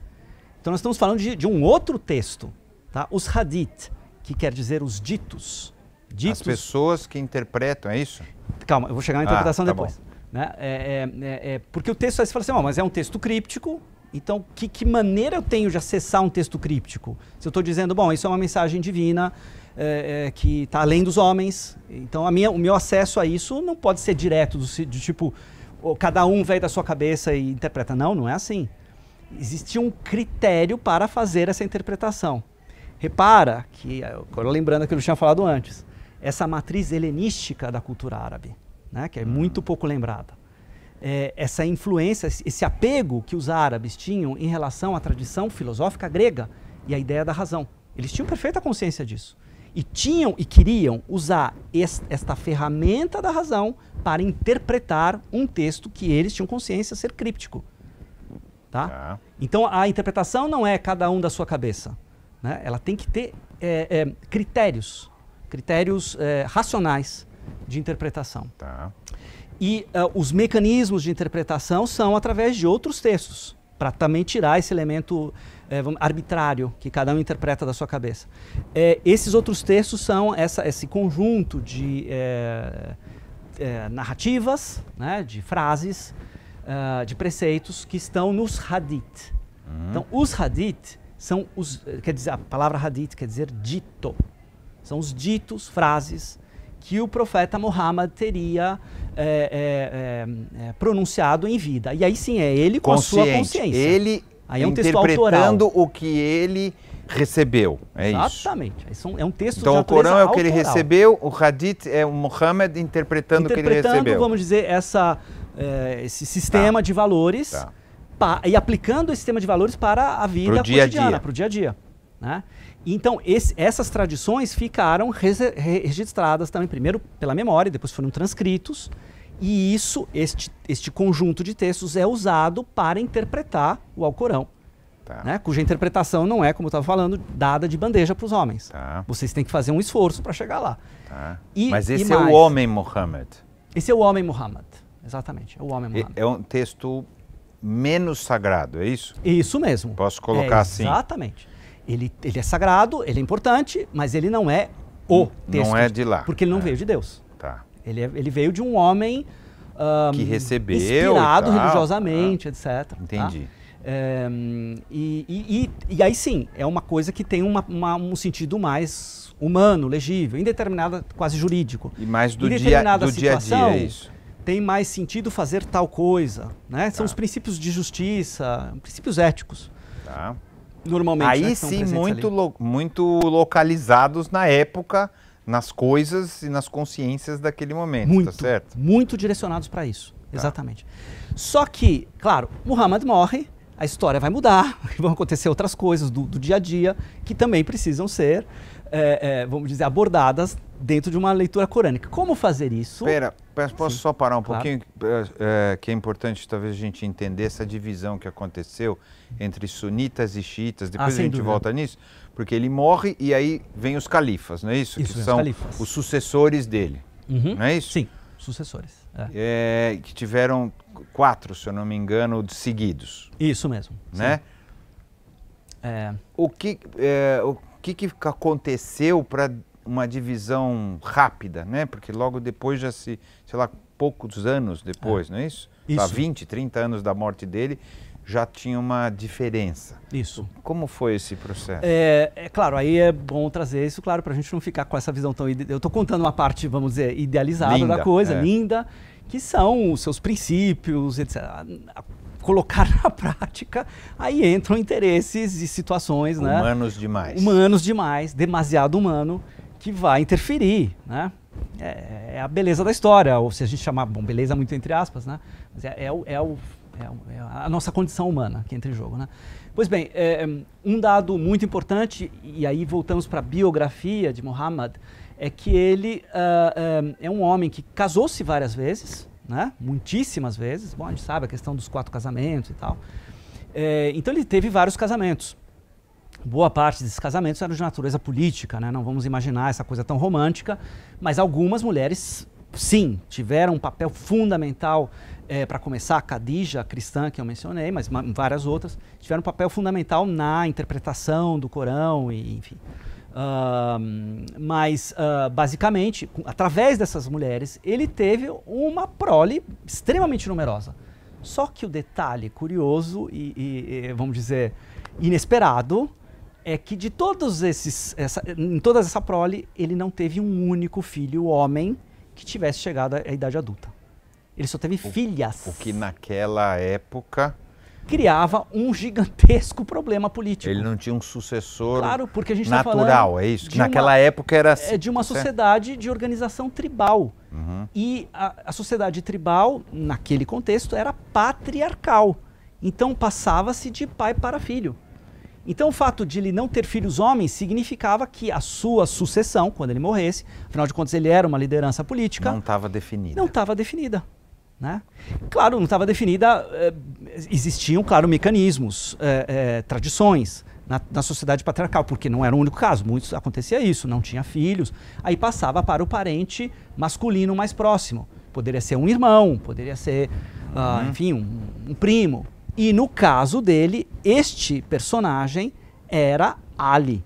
então nós estamos falando de, de um outro texto, tá? Os hadith, que quer dizer os ditos. ditos. As pessoas que interpretam, é isso? Calma, eu vou chegar na ah, interpretação ah, tá depois. Né? É, é, é, é, porque o texto aí você fala assim, oh, mas é um texto críptico, então, que, que, maneira eu tenho de acessar um texto críptico? Se eu estou dizendo, bom, isso é uma mensagem divina é, é, que está além dos homens, então a minha, o meu acesso a isso não pode ser direto, do, do tipo, cada um vem da sua cabeça e interpreta. Não, não é assim existia um critério para fazer essa interpretação. Repara que, agora lembrando aquilo que eu tinha falado antes, essa matriz helenística da cultura árabe, né, que é uhum. muito pouco lembrada. É, essa influência, esse apego que os árabes tinham em relação à tradição filosófica grega e à ideia da razão. Eles tinham perfeita consciência disso. E tinham e queriam usar esta ferramenta da razão para interpretar um texto que eles tinham consciência ser críptico. Tá? tá? Então a interpretação não é cada um da sua cabeça. Né? Ela tem que ter é, é, critérios, critérios é, racionais de interpretação. Tá. E uh, os mecanismos de interpretação são através de outros textos, para também tirar esse elemento é, arbitrário que cada um interpreta da sua cabeça. É, esses outros textos são essa, esse conjunto de narrativas, né, de frases, ah, de preceitos que estão nos hadith. Uhum. Então, os hadith são os, eh, quer dizer, a palavra hadith quer dizer dito. São os ditos, frases que o profeta Muhammad teria é, é, é, pronunciado em vida. E aí sim, é ele com Consciente. a sua consciência. Ele aí é um interpretando o que ele recebeu. É Exatamente. isso. Exatamente. É um texto então, de Então o Corão é o que ele recebeu, o Hadith é o Muhammad interpretando, interpretando o que ele recebeu. vamos dizer, essa é, esse sistema tá. de valores tá. pa, e aplicando esse sistema de valores para a vida pro dia cotidiana, para o dia a dia. Né? Então, esse, essas tradições ficaram registradas também, primeiro pela memória, depois foram transcritos, e isso, este, este conjunto de textos, é usado para interpretar o Alcorão. Tá. Né? Cuja interpretação não é, como eu estava falando, dada de bandeja para os homens. Tá. Vocês têm que fazer um esforço para chegar lá. Tá. E, Mas esse é mais, o homem Muhammad. Esse é o homem Muhammad exatamente. É o homem é amado. É um texto menos sagrado, é isso? Isso mesmo. Posso colocar é, assim? Exatamente. Ele, ele é sagrado, ele é importante, mas ele não é o texto. Não é de lá. Porque ele não é. veio de Deus. Tá. Ele, é, ele veio de um homem um, que recebeu inspirado tal, religiosamente, ah, tá. etc. Entendi. Tá? É, e, e, e, e, aí sim, é uma coisa que tem uma, uma, um sentido mais humano, legível, indeterminada, quase jurídico. E mais do, dia, do situação, dia a dia, é isso tem mais sentido fazer tal coisa, né? São tá. os princípios de justiça, princípios éticos. Tá. Normalmente. Aí né, sim, muito, lo, muito localizados na época, nas coisas e nas consciências daquele momento, tá muito, tá certo? Muito direcionados para isso, tá. exatamente. Só que, claro, Muhammad morre, a história vai mudar, [LAUGHS] vão acontecer outras coisas do, do dia a dia que também precisam ser, é, é, vamos dizer, abordadas dentro de uma leitura corânica. Como fazer isso? Pera, posso Sim, só parar um claro. pouquinho? É, é, que é importante talvez a gente entender essa divisão que aconteceu entre sunitas e xiitas. Depois ah, a gente dúvida. volta nisso, porque ele morre e aí vem os califas, não é isso? isso que são os, os sucessores dele, uhum. não é isso? Sim, sucessores. É. É, que tiveram quatro, se eu não me engano, seguidos. Isso mesmo. Né? É. O que é, o que, que aconteceu para uma divisão rápida, né? Porque logo depois já se, sei lá, poucos anos depois, é. não é isso? Tá isso. Há 20, 30 anos da morte dele, já tinha uma diferença. Isso. Como foi esse processo? É, é claro, aí é bom trazer isso, claro, para a gente não ficar com essa visão tão. Ide... Eu estou contando uma parte, vamos dizer, idealizada linda, da coisa, é. linda, que são os seus princípios, etc. Colocar [LAUGHS] na prática, aí entram interesses e situações, humanos né? Humanos demais. Humanos demais, demasiado humano, que vai interferir, né? É, é, a beleza da história, ou se a gente chamar, bom, beleza muito entre aspas, né? Mas é, é, o, é, o, é, é a nossa condição humana que entra em jogo, né? Pois bem, é, um dado muito importante, e aí voltamos para a biografia de Muhammad, é que ele uh, é um homem que casou-se várias vezes, né? Muitíssimas vezes. Bom, a gente sabe a questão dos quatro casamentos e tal. É, então ele teve vários casamentos. Boa parte desses casamentos eram de natureza política, né? não vamos imaginar essa coisa tão romântica, mas algumas mulheres, sim, tiveram um papel fundamental é, eh, para começar, a Khadija, a cristã que eu mencionei, mas várias outras, tiveram um papel fundamental na interpretação do Corão, e, enfim. Uh, mas, uh, basicamente, através dessas mulheres, ele teve uma prole extremamente numerosa. Só que o detalhe curioso e, e, e vamos dizer, inesperado, é que de todos esses, essa, em toda essa prole, ele não teve um único filho homem que tivesse chegado à idade adulta. Ele só teve o, filhas. O que naquela época criava um gigantesco problema político. Ele não tinha um sucessor claro, porque a gente tá natural, tá é isso? Que naquela uma, época era assim. de uma sociedade de organização tribal. Uhum. E a, a sociedade tribal, naquele contexto, era patriarcal. Então passava-se de pai para filho. Então, o fato de ele não ter filhos homens significava que a sua sucessão, quando ele morresse, afinal de contas ele era uma liderança política. Não estava definida. Não estava definida. Né? Claro, não estava definida. Eh, existiam, claro, mecanismos, eh, eh, tradições na, na, sociedade patriarcal, porque não era o único caso. Muitos acontecia isso, não tinha filhos. Aí passava para o parente masculino mais próximo. Poderia ser um irmão, poderia ser, ah, uhum. uh, enfim, um, um primo. E no caso dele, este personagem era Ali,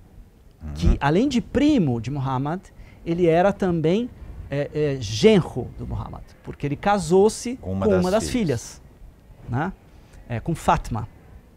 uhum. que além de primo de Muhammad, ele era também é, é, genro do Muhammad, porque ele casou-se com uma, com das, uma das filhas, né? É, com Fatma.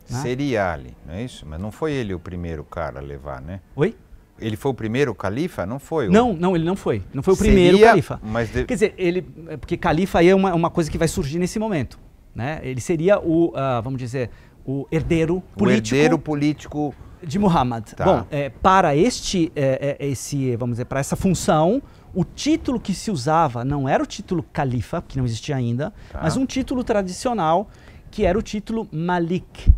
Né? Seria Ali, não é isso? Mas não foi ele o primeiro cara a levar, né? Oi? Ele foi o primeiro califa? Não foi? Não, o... não, ele não foi. Não foi o Seria, primeiro califa. Mas de... Quer dizer, ele. É, porque califa aí é uma, uma coisa que vai surgir nesse momento. Né? Ele seria o, uh, vamos dizer, o herdeiro político. O herdeiro político de Muhammad. Tá. Bom, é, para este, é, é, esse, vamos dizer, para essa função, o título que se usava não era o título califa, que não existia ainda, tá. mas um título tradicional que era o título Malik.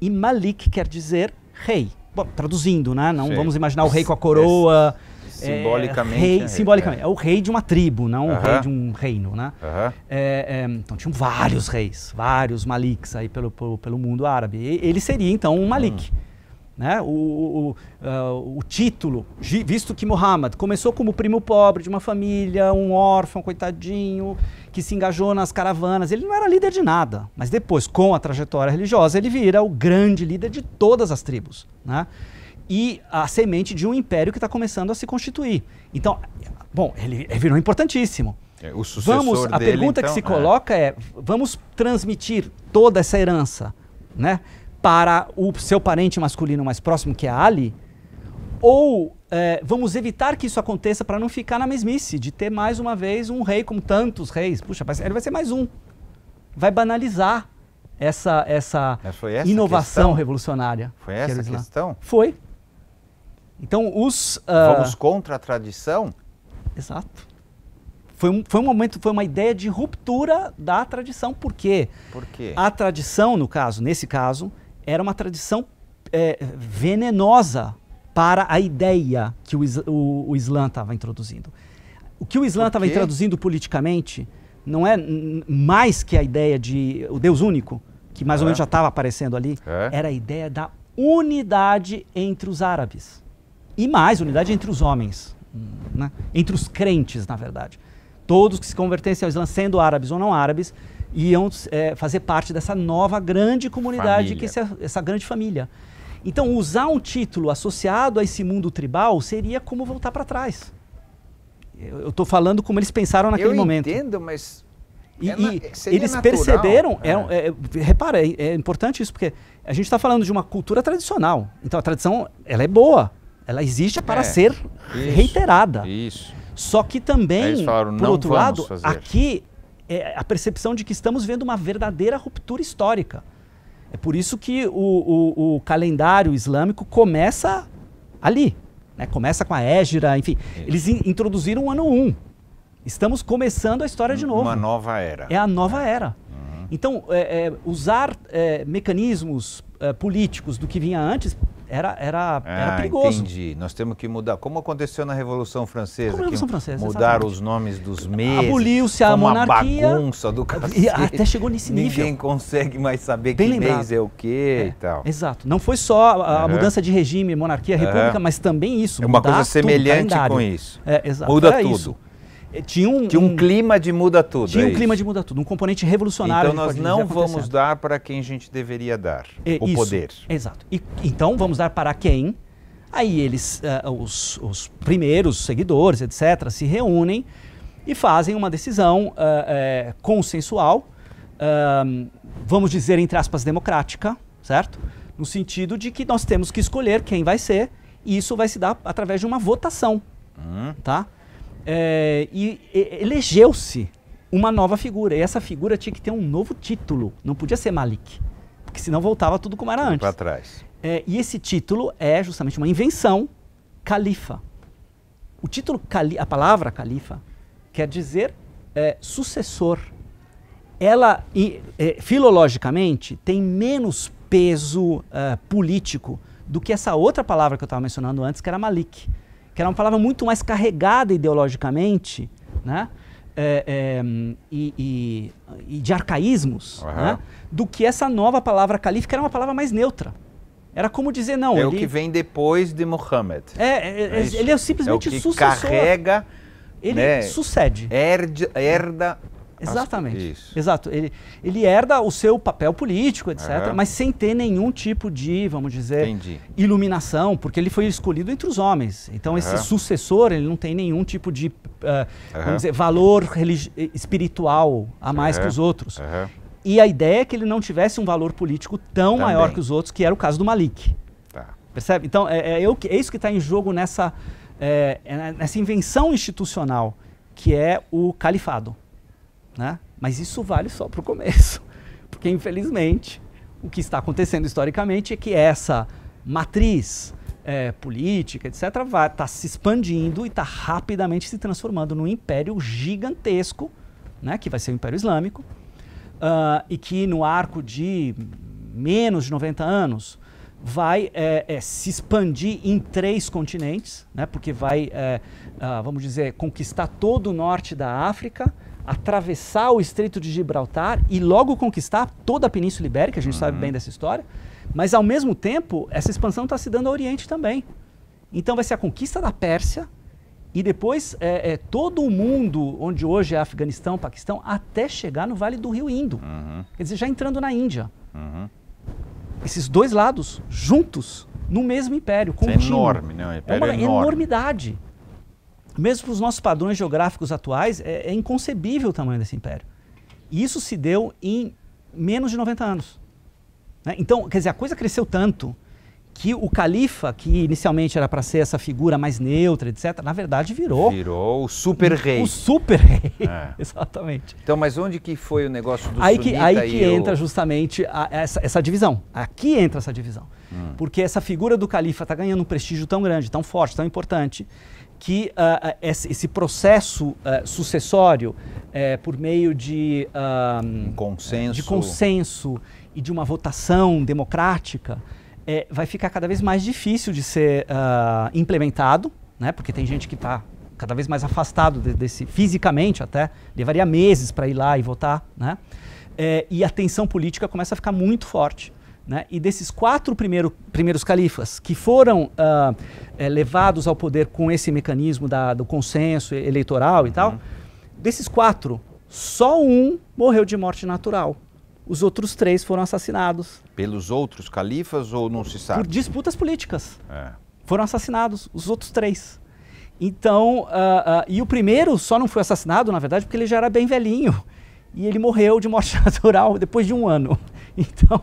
E Malik quer dizer rei. Bom, traduzindo, né? Não Sim. vamos imaginar o rei com a coroa. Esse é, é simbolicamente. É, rei, é simbolicamente. É. o rei de uma tribo, não uh -huh. o rei de um reino, né? Uh -huh. É, é, então tinham vários reis, vários maliks aí pelo, pelo, pelo mundo árabe. E ele seria então um malik. Hum. Né? O, o, o, o, título, visto que Muhammad começou como primo pobre de uma família, um órfão, coitadinho, que se engajou nas caravanas, ele não era líder de nada, mas depois, com a trajetória religiosa, ele vira o grande líder de todas as tribos. Né? e a semente de um império que está começando a se constituir. Então, bom, ele, ele virou importantíssimo. É, o sucessor vamos, a pergunta então, que se é. coloca é: vamos transmitir toda essa herança, né, para o seu parente masculino mais próximo, que é Ali, ou é, vamos evitar que isso aconteça para não ficar na mesmice de ter mais uma vez um rei como tantos reis? Puxa, ele vai ser mais um. Vai banalizar essa, essa, é, essa inovação questão? revolucionária. Foi essa a questão? Foi. Então, os. Uh... Vamos contra a tradição? Exato. Foi um, foi um momento, foi uma ideia de ruptura da tradição, porque Por quê? a tradição, no caso, nesse caso, era uma tradição é, venenosa para a ideia que o, o, o Islã estava introduzindo. O que o Islã estava introduzindo politicamente não é mais que a ideia de o Deus único, que mais é. ou menos já estava aparecendo ali, é. era a ideia da unidade entre os árabes. E mais, unidade entre os homens, né? entre os crentes, na verdade. Todos que se convertessem ao Islã, sendo árabes ou não árabes, iam é, fazer parte dessa nova grande comunidade, família. que é essa grande família. Então, usar um título associado a esse mundo tribal seria como voltar para trás. Eu estou falando como eles pensaram naquele Eu momento. Eu entendo, mas e, é na, é eles natural. perceberam, é. Né? É, repara, é, é, importante isso, porque a gente está falando de uma cultura tradicional. Então a tradição ela é boa. Ela existe para é, ser isso, reiterada. Isso. Só que também, falaram, por outro lado, fazer. aqui é a percepção de que estamos vendo uma verdadeira ruptura histórica. É por isso que o, o, o calendário islâmico começa ali. Né? Começa com a Égira, enfim. Isso. Eles in, introduziram o ano 1. Estamos começando a história de novo. Uma nova era. É a nova é. era. Uhum. Então, é, é, usar é, mecanismos é, políticos do que vinha antes era, era, ah, era perigoso. Entendi. Nós temos que mudar. Como aconteceu na Revolução Francesa? Como na Revolução Francesa mudaram exatamente. os nomes dos meses. Aboliu-se a monarquia. Uma bagunça do cacete. E até chegou nesse nível. Ninguém consegue mais saber Bem que lembrado. mês é o quê é, e tal. Exato. Não foi só a, uhum. mudança de regime, monarquia, república, uhum. mas também isso. É uma coisa semelhante tudo, com isso. É, exato. Muda era tudo. Isso. É, tinha um, tinha um, um, clima de muda tudo. Tinha é um clima de muda tudo, um componente revolucionário. Então nós não vamos dar para quem a gente deveria dar é, o isso, poder. Exato. E, então vamos dar para quem? Aí eles, uh, os, os, primeiros seguidores, etc., se reúnem e fazem uma decisão uh, uh, consensual, ah, vamos dizer, entre aspas, democrática, certo? No sentido de que nós temos que escolher quem vai ser, e isso vai se dar através de uma votação. Hum. Tá? É, e, elegeu-se uma nova figura. E essa figura tinha que ter um novo título. Não podia ser Malik. Porque senão voltava tudo como era antes. Para trás. É, e esse título é justamente uma invenção califa. O título, a palavra califa, quer dizer é, sucessor. Ela, e, é, filologicamente, tem menos peso é, político do que essa outra palavra que eu estava mencionando antes, que era Malik que era uma palavra muito mais carregada ideologicamente, né? É, é, e, e, e, de arcaísmos, uhum. né? do que essa nova palavra califa, que era uma palavra mais neutra. Era como dizer, não. É ele... o que vem depois de Muhammad. É, é, é, é ele é simplesmente é o que sucessor. carrega. Ele né? sucede. Herde, herda Exatamente. Exato. Ele, ele herda o seu papel político, etc., é. mas sem ter nenhum tipo de, vamos dizer, Entendi. iluminação, porque ele foi escolhido entre os homens. Então, esse sucessor, ele não tem nenhum tipo de, uh, vamos dizer, valor eh, espiritual a mais que os outros. E a ideia é que ele não tivesse um valor político tão Também. maior que os outros, que era o caso do Malik. Tá. Percebe? Então, é, é, é isso que está em jogo nessa, eh, é, nessa invenção institucional, que é o califado. Né? Mas isso vale só para o começo, [LAUGHS] porque infelizmente o que está acontecendo historicamente é que essa matriz é, política, etc., está se expandindo e está rapidamente se transformando num império gigantesco, né? que vai ser o Império Islâmico, uh, e que no arco de menos de 90 anos vai é, é, se expandir em três continentes, né? porque vai, é, ah, vamos dizer, conquistar todo o norte da África, atravessar o Estreito de Gibraltar e logo conquistar toda a Península Ibérica, a gente uhum. sabe bem dessa história. Mas ao mesmo tempo, essa expansão está se dando ao Oriente também. Então vai ser a conquista da Pérsia e depois é, é todo o mundo onde hoje é Afeganistão, Paquistão, até chegar no Vale do Rio Indo. Uhum. Quer dizer, já entrando na Índia. Uhum. Esses dois lados juntos no mesmo império. É contínuo. é enorme, né? O é império é uma é enorme. enormidade mesmo para os nossos padrões geográficos atuais, é, é inconcebível o tamanho desse império. E isso se deu em menos de 90 anos. Né? Então, quer dizer, a coisa cresceu tanto que o califa, que inicialmente era para ser essa figura mais neutra, etc., na verdade virou. Virou o super rei. O super rei, [LAUGHS] é. [LAUGHS] exatamente. Então, mas onde que foi o negócio do aí que Aí que entra justamente a, essa, essa, divisão. Aqui entra essa divisão. Hum. Porque essa figura do califa está ganhando um prestígio tão grande, tão forte, tão importante, que uh, esse processo uh, sucessório, uh, por meio de, um, consenso. de consenso e de uma votação democrática, eh, vai ficar cada vez mais difícil de ser implementado, né? porque tem gente que está cada vez mais afastado de, desse fisicamente até, levaria meses para ir lá e votar, né? Eh, e a tensão política começa a ficar muito forte. Né? E desses quatro primeiro, primeiros califas que foram uh, é, levados ao poder com esse mecanismo da, do consenso eleitoral e tal, uhum. desses quatro, só um morreu de morte natural. Os outros três foram assassinados. Pelos outros califas ou não se sabe? Por disputas políticas. É. Foram assassinados, os outros três. Então, uh, uh, e o primeiro só não foi assassinado, na verdade, porque ele já era bem velhinho. E ele morreu de morte [LAUGHS] natural depois de um ano. Então,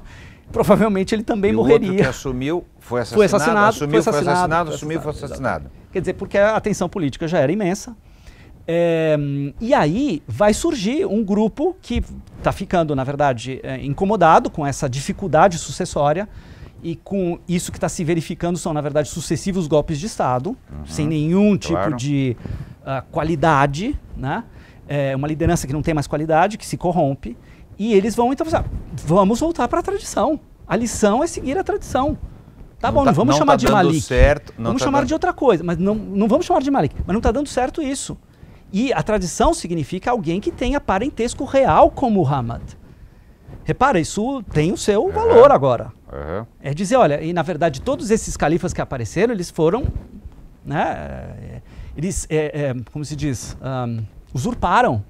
provavelmente ele também e morreria. O outro que assumiu foi assassinado, foi assassinado, assumiu, foi assassinado, foi assassinado assumiu, foi assassinado. Quer dizer, porque a tensão política já era imensa. É, e aí vai surgir um grupo que está ficando, na verdade, é, incomodado com essa dificuldade sucessória e com isso que está se verificando são, na verdade, sucessivos golpes de Estado, uhum, sem nenhum tipo claro. tipo de uh, qualidade, né? É uma liderança que não tem mais qualidade, que se corrompe. E eles vão então ah, vamos voltar para a tradição. A lição é seguir a tradição. Tá não bom, tá, não vamos não chamar tá de Malik. Certo, vamos tá chamar dando... de outra coisa, mas não, não vamos chamar de Malik. Mas não está dando certo isso. E a tradição significa alguém que tenha parentesco real com Muhammad. Repara, isso tem o seu valor agora. É dizer, olha, e na verdade todos esses califas que apareceram, eles foram, né, é, eles, é, é, como se diz, um, usurparam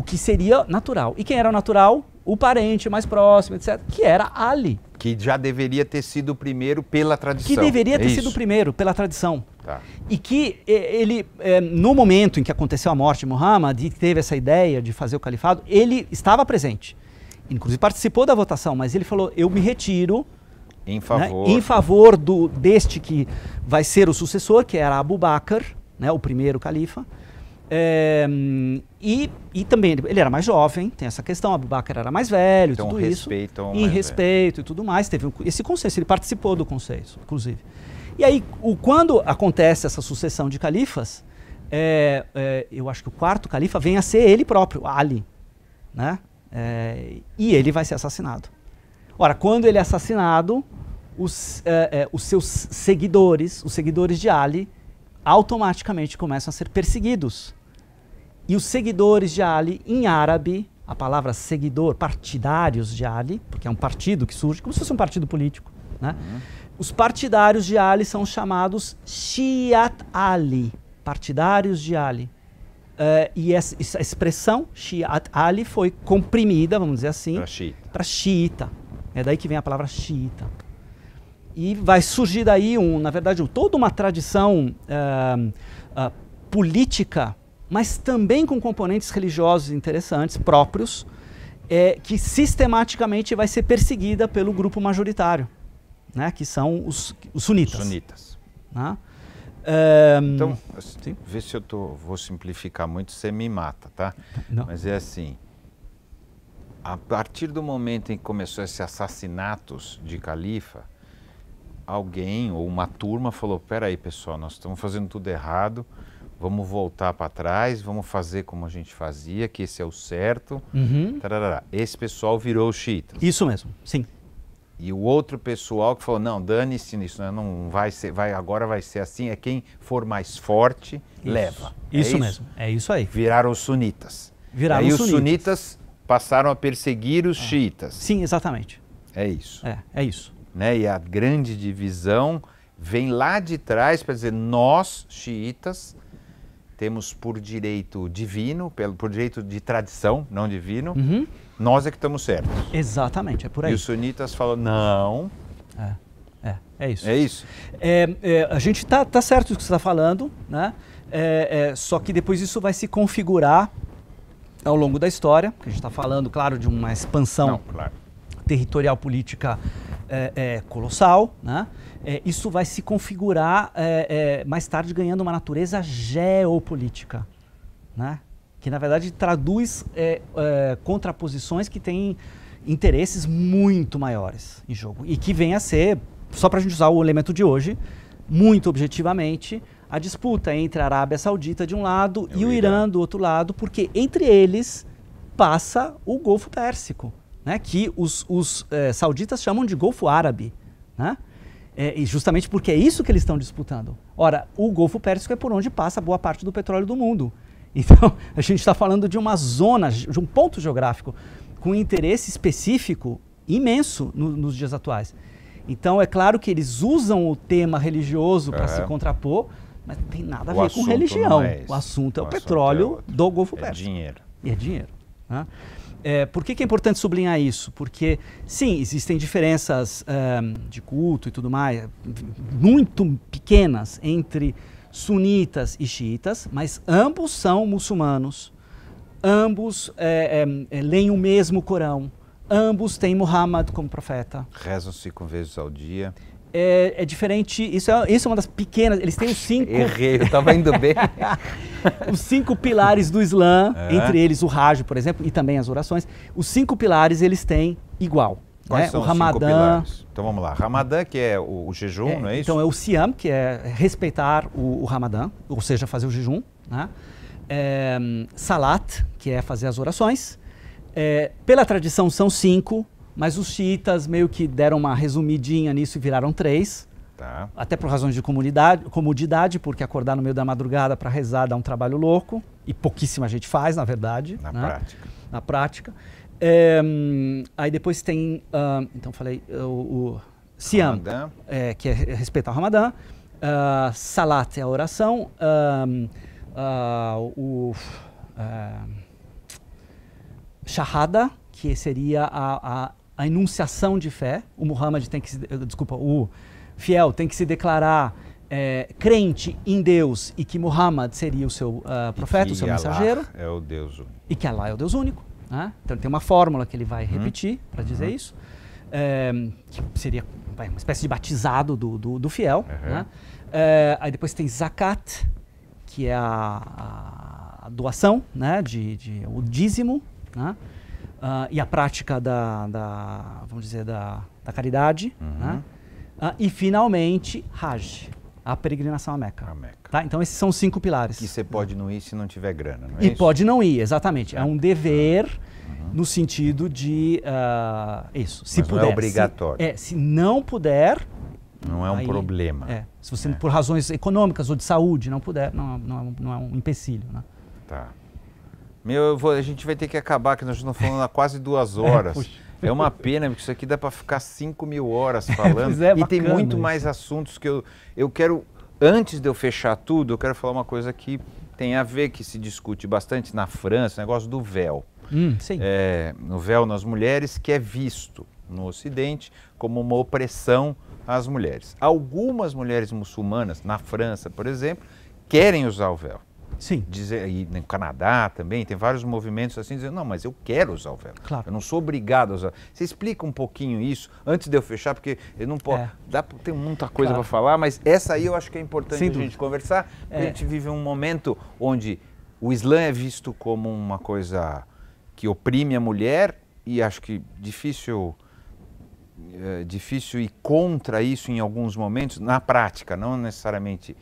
o que seria natural. E quem era o natural? O parente mais próximo, etc., que era Ali. Que já deveria ter sido o primeiro pela tradição. Que deveria ter isso. É sido o primeiro pela tradição. Tá. E que ele, eh, no momento em que aconteceu a morte de Muhammad e teve essa ideia de fazer o califado, ele estava presente. Inclusive participou da votação, mas ele falou: eu me retiro. Em né, favor. Né, em favor do, deste que vai ser o sucessor, que era Abu Bakr, né, o primeiro califa. É, e, e também ele, era mais jovem, tem essa questão, Abubakar era mais velho, então, tudo respeito isso. E é. respeito velho. e tudo mais. Teve um, esse consenso, ele participou do consenso, inclusive. E aí, o, quando acontece essa sucessão de califas, é, é, eu acho que o quarto califa vem a ser ele próprio, Ali. Né? É, e ele vai ser assassinado. Ora, quando ele é assassinado, os, é, os seus seguidores, os seguidores de Ali, automaticamente começam a ser perseguidos e os seguidores de Ali, em árabe, a palavra seguidor, partidários de Ali, porque é um partido que surge, como se fosse um partido político, né? Uhum. Os partidários de Ali são chamados Shiat Ali, partidários de Ali. Uh, e essa, essa expressão, Shiat Ali, foi comprimida, vamos dizer assim, para xiita. É daí que vem a palavra xiita. E vai surgir daí, um, na verdade, um, toda uma tradição uh, uh, política mas também com componentes religiosos interessantes, próprios, é, que sistematicamente vai ser perseguida pelo grupo majoritário, né, que são os, os sunitas. Os sunitas. Né? então, assim, vê se eu tô, vou simplificar muito, você me mata, tá? Não. Mas é assim, a partir do momento em que começou esses assassinatos de califa, alguém ou uma turma falou, peraí pessoal, nós estamos fazendo tudo errado, vamos voltar para trás, vamos fazer como a gente fazia, que esse é o certo. Uhum. Esse pessoal virou xiita. Isso mesmo, sim. E o outro pessoal que falou, não, dane-se nisso, né, não vai ser, vai, agora vai ser assim, é quem for mais forte, isso. leva. É isso, é isso, mesmo, é isso aí. Viraram os sunitas. Viraram e aí os sunitas. sunitas. passaram a perseguir os é. xiitas. Sim, exatamente. É isso. É, é isso. Né? E a grande divisão vem lá de trás para dizer, nós, xiitas, temos por direito divino, pelo, por direito de tradição, não divino, uhum. nós é que estamos certos. Exatamente, é por aí. E os sunitas falam, não. É, é, é isso. É isso. É, é, a gente está tá certo do que você está falando, né? É, é, só que depois isso vai se configurar ao longo da história, que a gente está falando, claro, de uma expansão não, claro. territorial política é, colossal, né? é, isso vai se configurar é, é, mais tarde ganhando uma natureza geopolítica, né? que na verdade traduz é, é, contraposições que têm interesses muito maiores em jogo e que vem a ser, só para a gente usar o elemento de hoje, muito objetivamente, a disputa entre a Arábia Saudita de um lado e o Irã. do outro lado, porque entre eles passa o Golfo Pérsico, né? que os, os sauditas chamam de Golfo Árabe. Né? É, e justamente porque é isso que eles estão disputando. Ora, o Golfo Pérsico é por onde passa boa parte do petróleo do mundo. [LAUGHS] Então, a gente está falando de uma zona, de um ponto geográfico com interesse específico imenso no, nos dias atuais. Então, é claro que eles usam o tema religioso para é. se contrapor, mas não tem nada a o ver com religião. É o assunto é o, o é petróleo do Golfo é Pérsico. É dinheiro. E é dinheiro. Né? É, por que, que, é importante sublinhar isso? Porque, sim, existem diferenças é, de culto e tudo mais, muito pequenas entre sunitas e xiitas, mas ambos são muçulmanos, ambos é, é, é leem o mesmo Corão, ambos têm Muhammad como profeta. rezam cinco vezes ao dia é, é, diferente. Isso é, isso é uma das pequenas. Eles têm os cinco. Errei, eu estava indo bem. [LAUGHS] os cinco pilares do Islã, é. entre eles o Hajj, por exemplo, e também as orações. Os cinco pilares eles têm igual. Quais né? são o Ramadã. Então vamos lá. Ramadã, que é o, o jejum, é, não é isso? Então é o Siam, que é respeitar o, o Ramadã, ou seja, fazer o jejum. Né? É, salat, que é fazer as orações. É, pela tradição são cinco, mas os xiitas meio que deram uma resumidinha nisso e viraram três. Tá. Até por razões de comunidade, comodidade, porque acordar no meio da madrugada para rezar dá um trabalho louco. E pouquíssima gente faz, na verdade. Na né? prática. Na prática. É, aí depois tem. Uh, então falei, uh, o. Siam, é, que é respeitar o Ramadã. Uh, salat é a oração. Ah, hum, o. Shahada, que seria a, a a enunciação de fé. O Muhammad tem que se, eh, desculpa, o fiel tem que se declarar é, crente em Deus e que Muhammad seria o seu uh, profeta, o seu Allah mensageiro. É o Deus único. E que Allah é o Deus único. Né? Então tem uma fórmula que ele vai uhum. repetir hum. para dizer uhum. isso, é, que seria uma espécie de batizado do, do, do fiel. Uhum. Né? É, aí depois tem zakat, que é a, a doação, né? de, de, o dízimo. Né? uh, e a prática da, da, vamos dizer, da, da caridade. Uhum. Né? Uh, e, finalmente, Hajj, a peregrinação à Meca. A Meca. Tá? Então, esses são os cinco pilares. E você pode não ir se não tiver grana, não é E isso? pode não ir, exatamente. É um uhum. dever uhum. no sentido de uh, isso. Se Mas puder. Não é obrigatório. Se, é, se não puder, não é um Aí, problema. É. Se você, é. por razões econômicas ou de saúde, não puder, não, não, é não é um empecilho. Né? Tá. Meu, vou, a gente vai ter que acabar, que nós estamos falando há quase duas [LAUGHS] é, horas. É, é uma pena, porque isso aqui dá para ficar 5 mil horas [LAUGHS] falando. É, é e tem muito isso. mais assuntos que eu, eu quero. Antes de eu fechar tudo, eu quero falar uma coisa que tem a ver, que se discute bastante na França, o negócio do véu. Hum, é, no véu nas mulheres, que é visto no Ocidente como uma opressão às mulheres. Algumas mulheres muçulmanas, na França, por exemplo, querem usar o véu. Sim. Dizer, e no Canadá também, tem vários movimentos assim, dizendo, não, mas eu quero usar o véu. Claro. Eu não sou obrigado a usar. Você explica um pouquinho isso, antes de eu fechar, porque eu não posso... É. Dá, tem muita coisa claro. para falar, mas essa aí eu acho que é importante a gente conversar. É. A gente vive um momento onde o Islã é visto como uma coisa que oprime a mulher e acho que difícil... É, difícil ir contra isso em alguns momentos, na prática, não necessariamente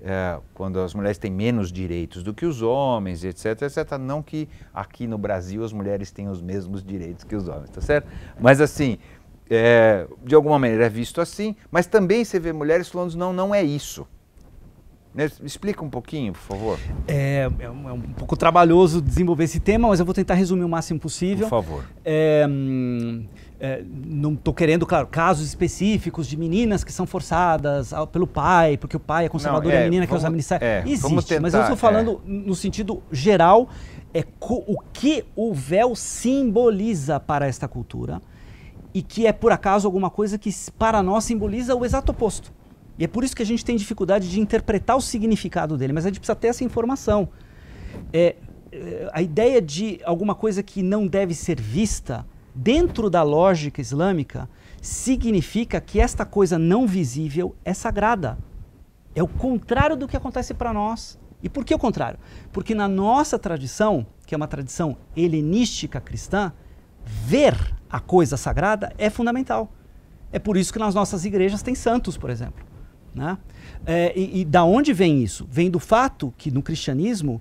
é, quando as mulheres têm menos direitos do que os homens, etc, etc. Não que aqui no Brasil as mulheres tenham os mesmos direitos que os homens, tá certo? Mas assim, é, de alguma maneira é visto assim, mas também você vê mulheres falando, não, não é isso. Né, explica um pouquinho, por favor. É, é, um, é, um, pouco trabalhoso desenvolver esse tema, mas eu vou tentar resumir o máximo possível. Por favor. É, hum, é, não estou querendo, claro, casos específicos de meninas que são forçadas ao, pelo pai, porque o pai é conservador não, é, e a é, menina vamos, quer usar ministério. É, Existe, tentar, mas eu estou é. falando é. no sentido geral, é o que o véu simboliza para esta cultura e que é, por acaso, alguma coisa que para nós simboliza o exato oposto. E é por isso que a gente tem dificuldade de interpretar o significado dele, mas a gente precisa ter essa informação. É, a ideia de alguma coisa que não deve ser vista dentro da lógica islâmica, significa que esta coisa não visível é sagrada. É o contrário do que acontece para nós. E por que o contrário? Porque na nossa tradição, que é uma tradição helenística cristã, ver a coisa sagrada é fundamental. É por isso que nas nossas igrejas tem santos, por exemplo. Né? É, e, e, da onde vem isso? Vem do fato que no cristianismo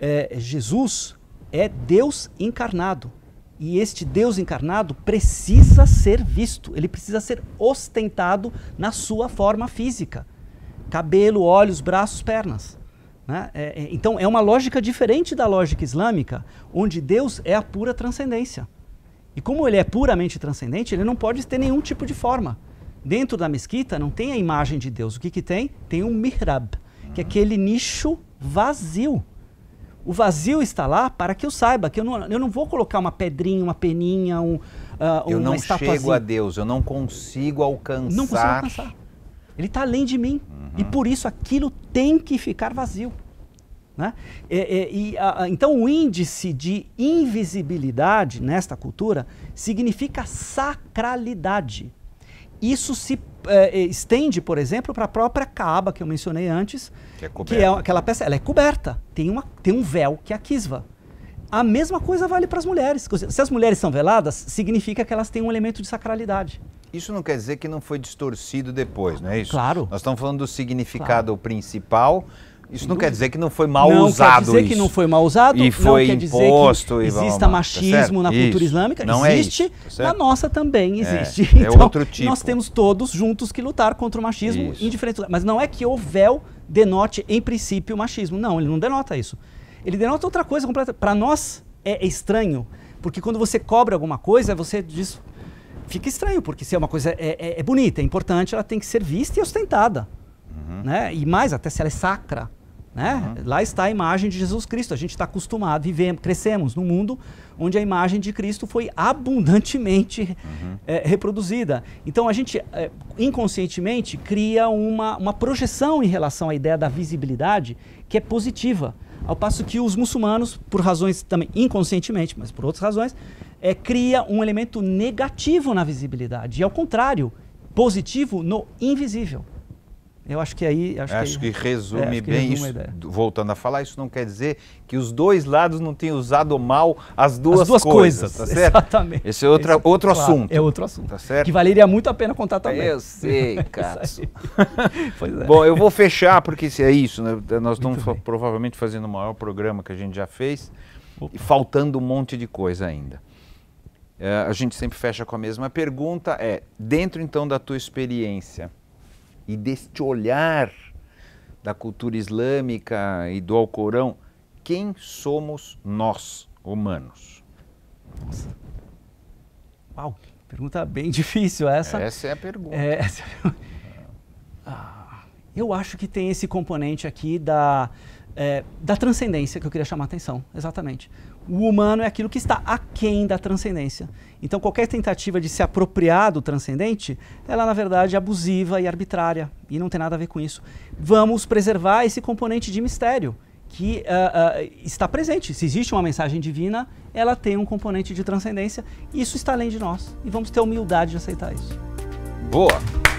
é, Jesus é Deus encarnado. E este Deus encarnado precisa ser visto, ele precisa ser ostentado na sua forma física: cabelo, olhos, braços, pernas. Né? É, é, então, é uma lógica diferente da lógica islâmica, onde Deus é a pura transcendência. E como ele é puramente transcendente, ele não pode ter nenhum tipo de forma. Dentro da mesquita não tem a imagem de Deus. O que, que tem? Tem um mihrab, que é aquele nicho vazio. O vazio está lá para que eu saiba que eu não, eu não vou colocar uma pedrinha, uma peninha, um, uh, eu uma estatuazinha. Eu não chego a Deus, eu não consigo alcançar. Não consigo alcançar. Ele está além de mim. Uhum. E por isso aquilo tem que ficar vazio. Né? É, é, e, e, a, então, o índice de invisibilidade nesta cultura significa sacralidade. Isso se é, estende, por exemplo, para a própria caba que eu mencionei antes, que é, que é, aquela peça, ela é coberta, tem, uma, tem um véu que é a kisva. A mesma coisa vale para as mulheres. Se as mulheres são veladas, significa que elas têm um elemento de sacralidade. Isso não quer dizer que não foi distorcido depois, não é isso? Claro. Nós estamos falando do significado claro. principal isso não quer dizer que não foi mal não usado. Não quer dizer que não foi mal usado. E foi não quer imposto. Dizer que exista tá machismo tá na cultura isso. islâmica. Não é existe. É tá na nossa também é, existe. É, então, é outro tipo. Nós temos todos juntos que lutar contra o machismo, isso. lugares. Mas não é que o véu denote, em princípio, o machismo. Não, ele não denota isso. Ele denota outra coisa completa. Para nós é estranho, porque quando você cobra alguma coisa, você diz. Fica estranho, porque se é uma coisa é, é, é bonita, é importante, ela tem que ser vista e ostentada. Uhum. Né? E mais, até se ela é sacra. Né? Uhum. Lá está a imagem de Jesus Cristo. A gente está acostumado, vivemos, crescemos num mundo onde a imagem de Cristo foi abundantemente uhum. é, reproduzida. Então a gente é, inconscientemente cria uma, uma projeção em relação à ideia da visibilidade que é positiva. Ao passo que os muçulmanos, por razões também inconscientemente, mas por outras razões, é, cria um elemento negativo na visibilidade. E ao contrário, positivo no invisível. Eu acho que aí. Acho, acho que, que, é, resume é, acho que bem resume isso. Voltando a falar, isso não quer dizer que os dois lados não tenham usado mal as duas, as duas coisas, coisas. Tá certo? Exatamente. Esse é outra, Esse, é outro claro, assunto. É outro assunto. Tá certo? Que valeria muito a pena contar também. Eu sei, [LAUGHS] cara. [LAUGHS] pois é. Bom, eu vou fechar, porque é isso. Né? Nós muito estamos bem. provavelmente fazendo o maior programa que a gente já fez Opa. e faltando um monte de coisa ainda. É, a gente sempre fecha com a mesma pergunta: é, dentro então da tua experiência e deste olhar da cultura islâmica e do Alcorão, quem somos nós, humanos? Nossa. Uau, pergunta bem [LAUGHS] difícil essa. Essa é a pergunta. É, [LAUGHS] essa... É ah, eu acho que tem esse componente aqui da, é, da transcendência que eu queria chamar a atenção, exatamente. O humano é aquilo que está aquém da transcendência. Então, qualquer tentativa de se apropriar do transcendente, ela na verdade é abusiva e arbitrária e não tem nada a ver com isso. Vamos preservar esse componente de mistério que uh, uh, está presente. Se existe uma mensagem divina, ela tem um componente de transcendência. Isso está além de nós e vamos ter humildade de aceitar isso. Boa.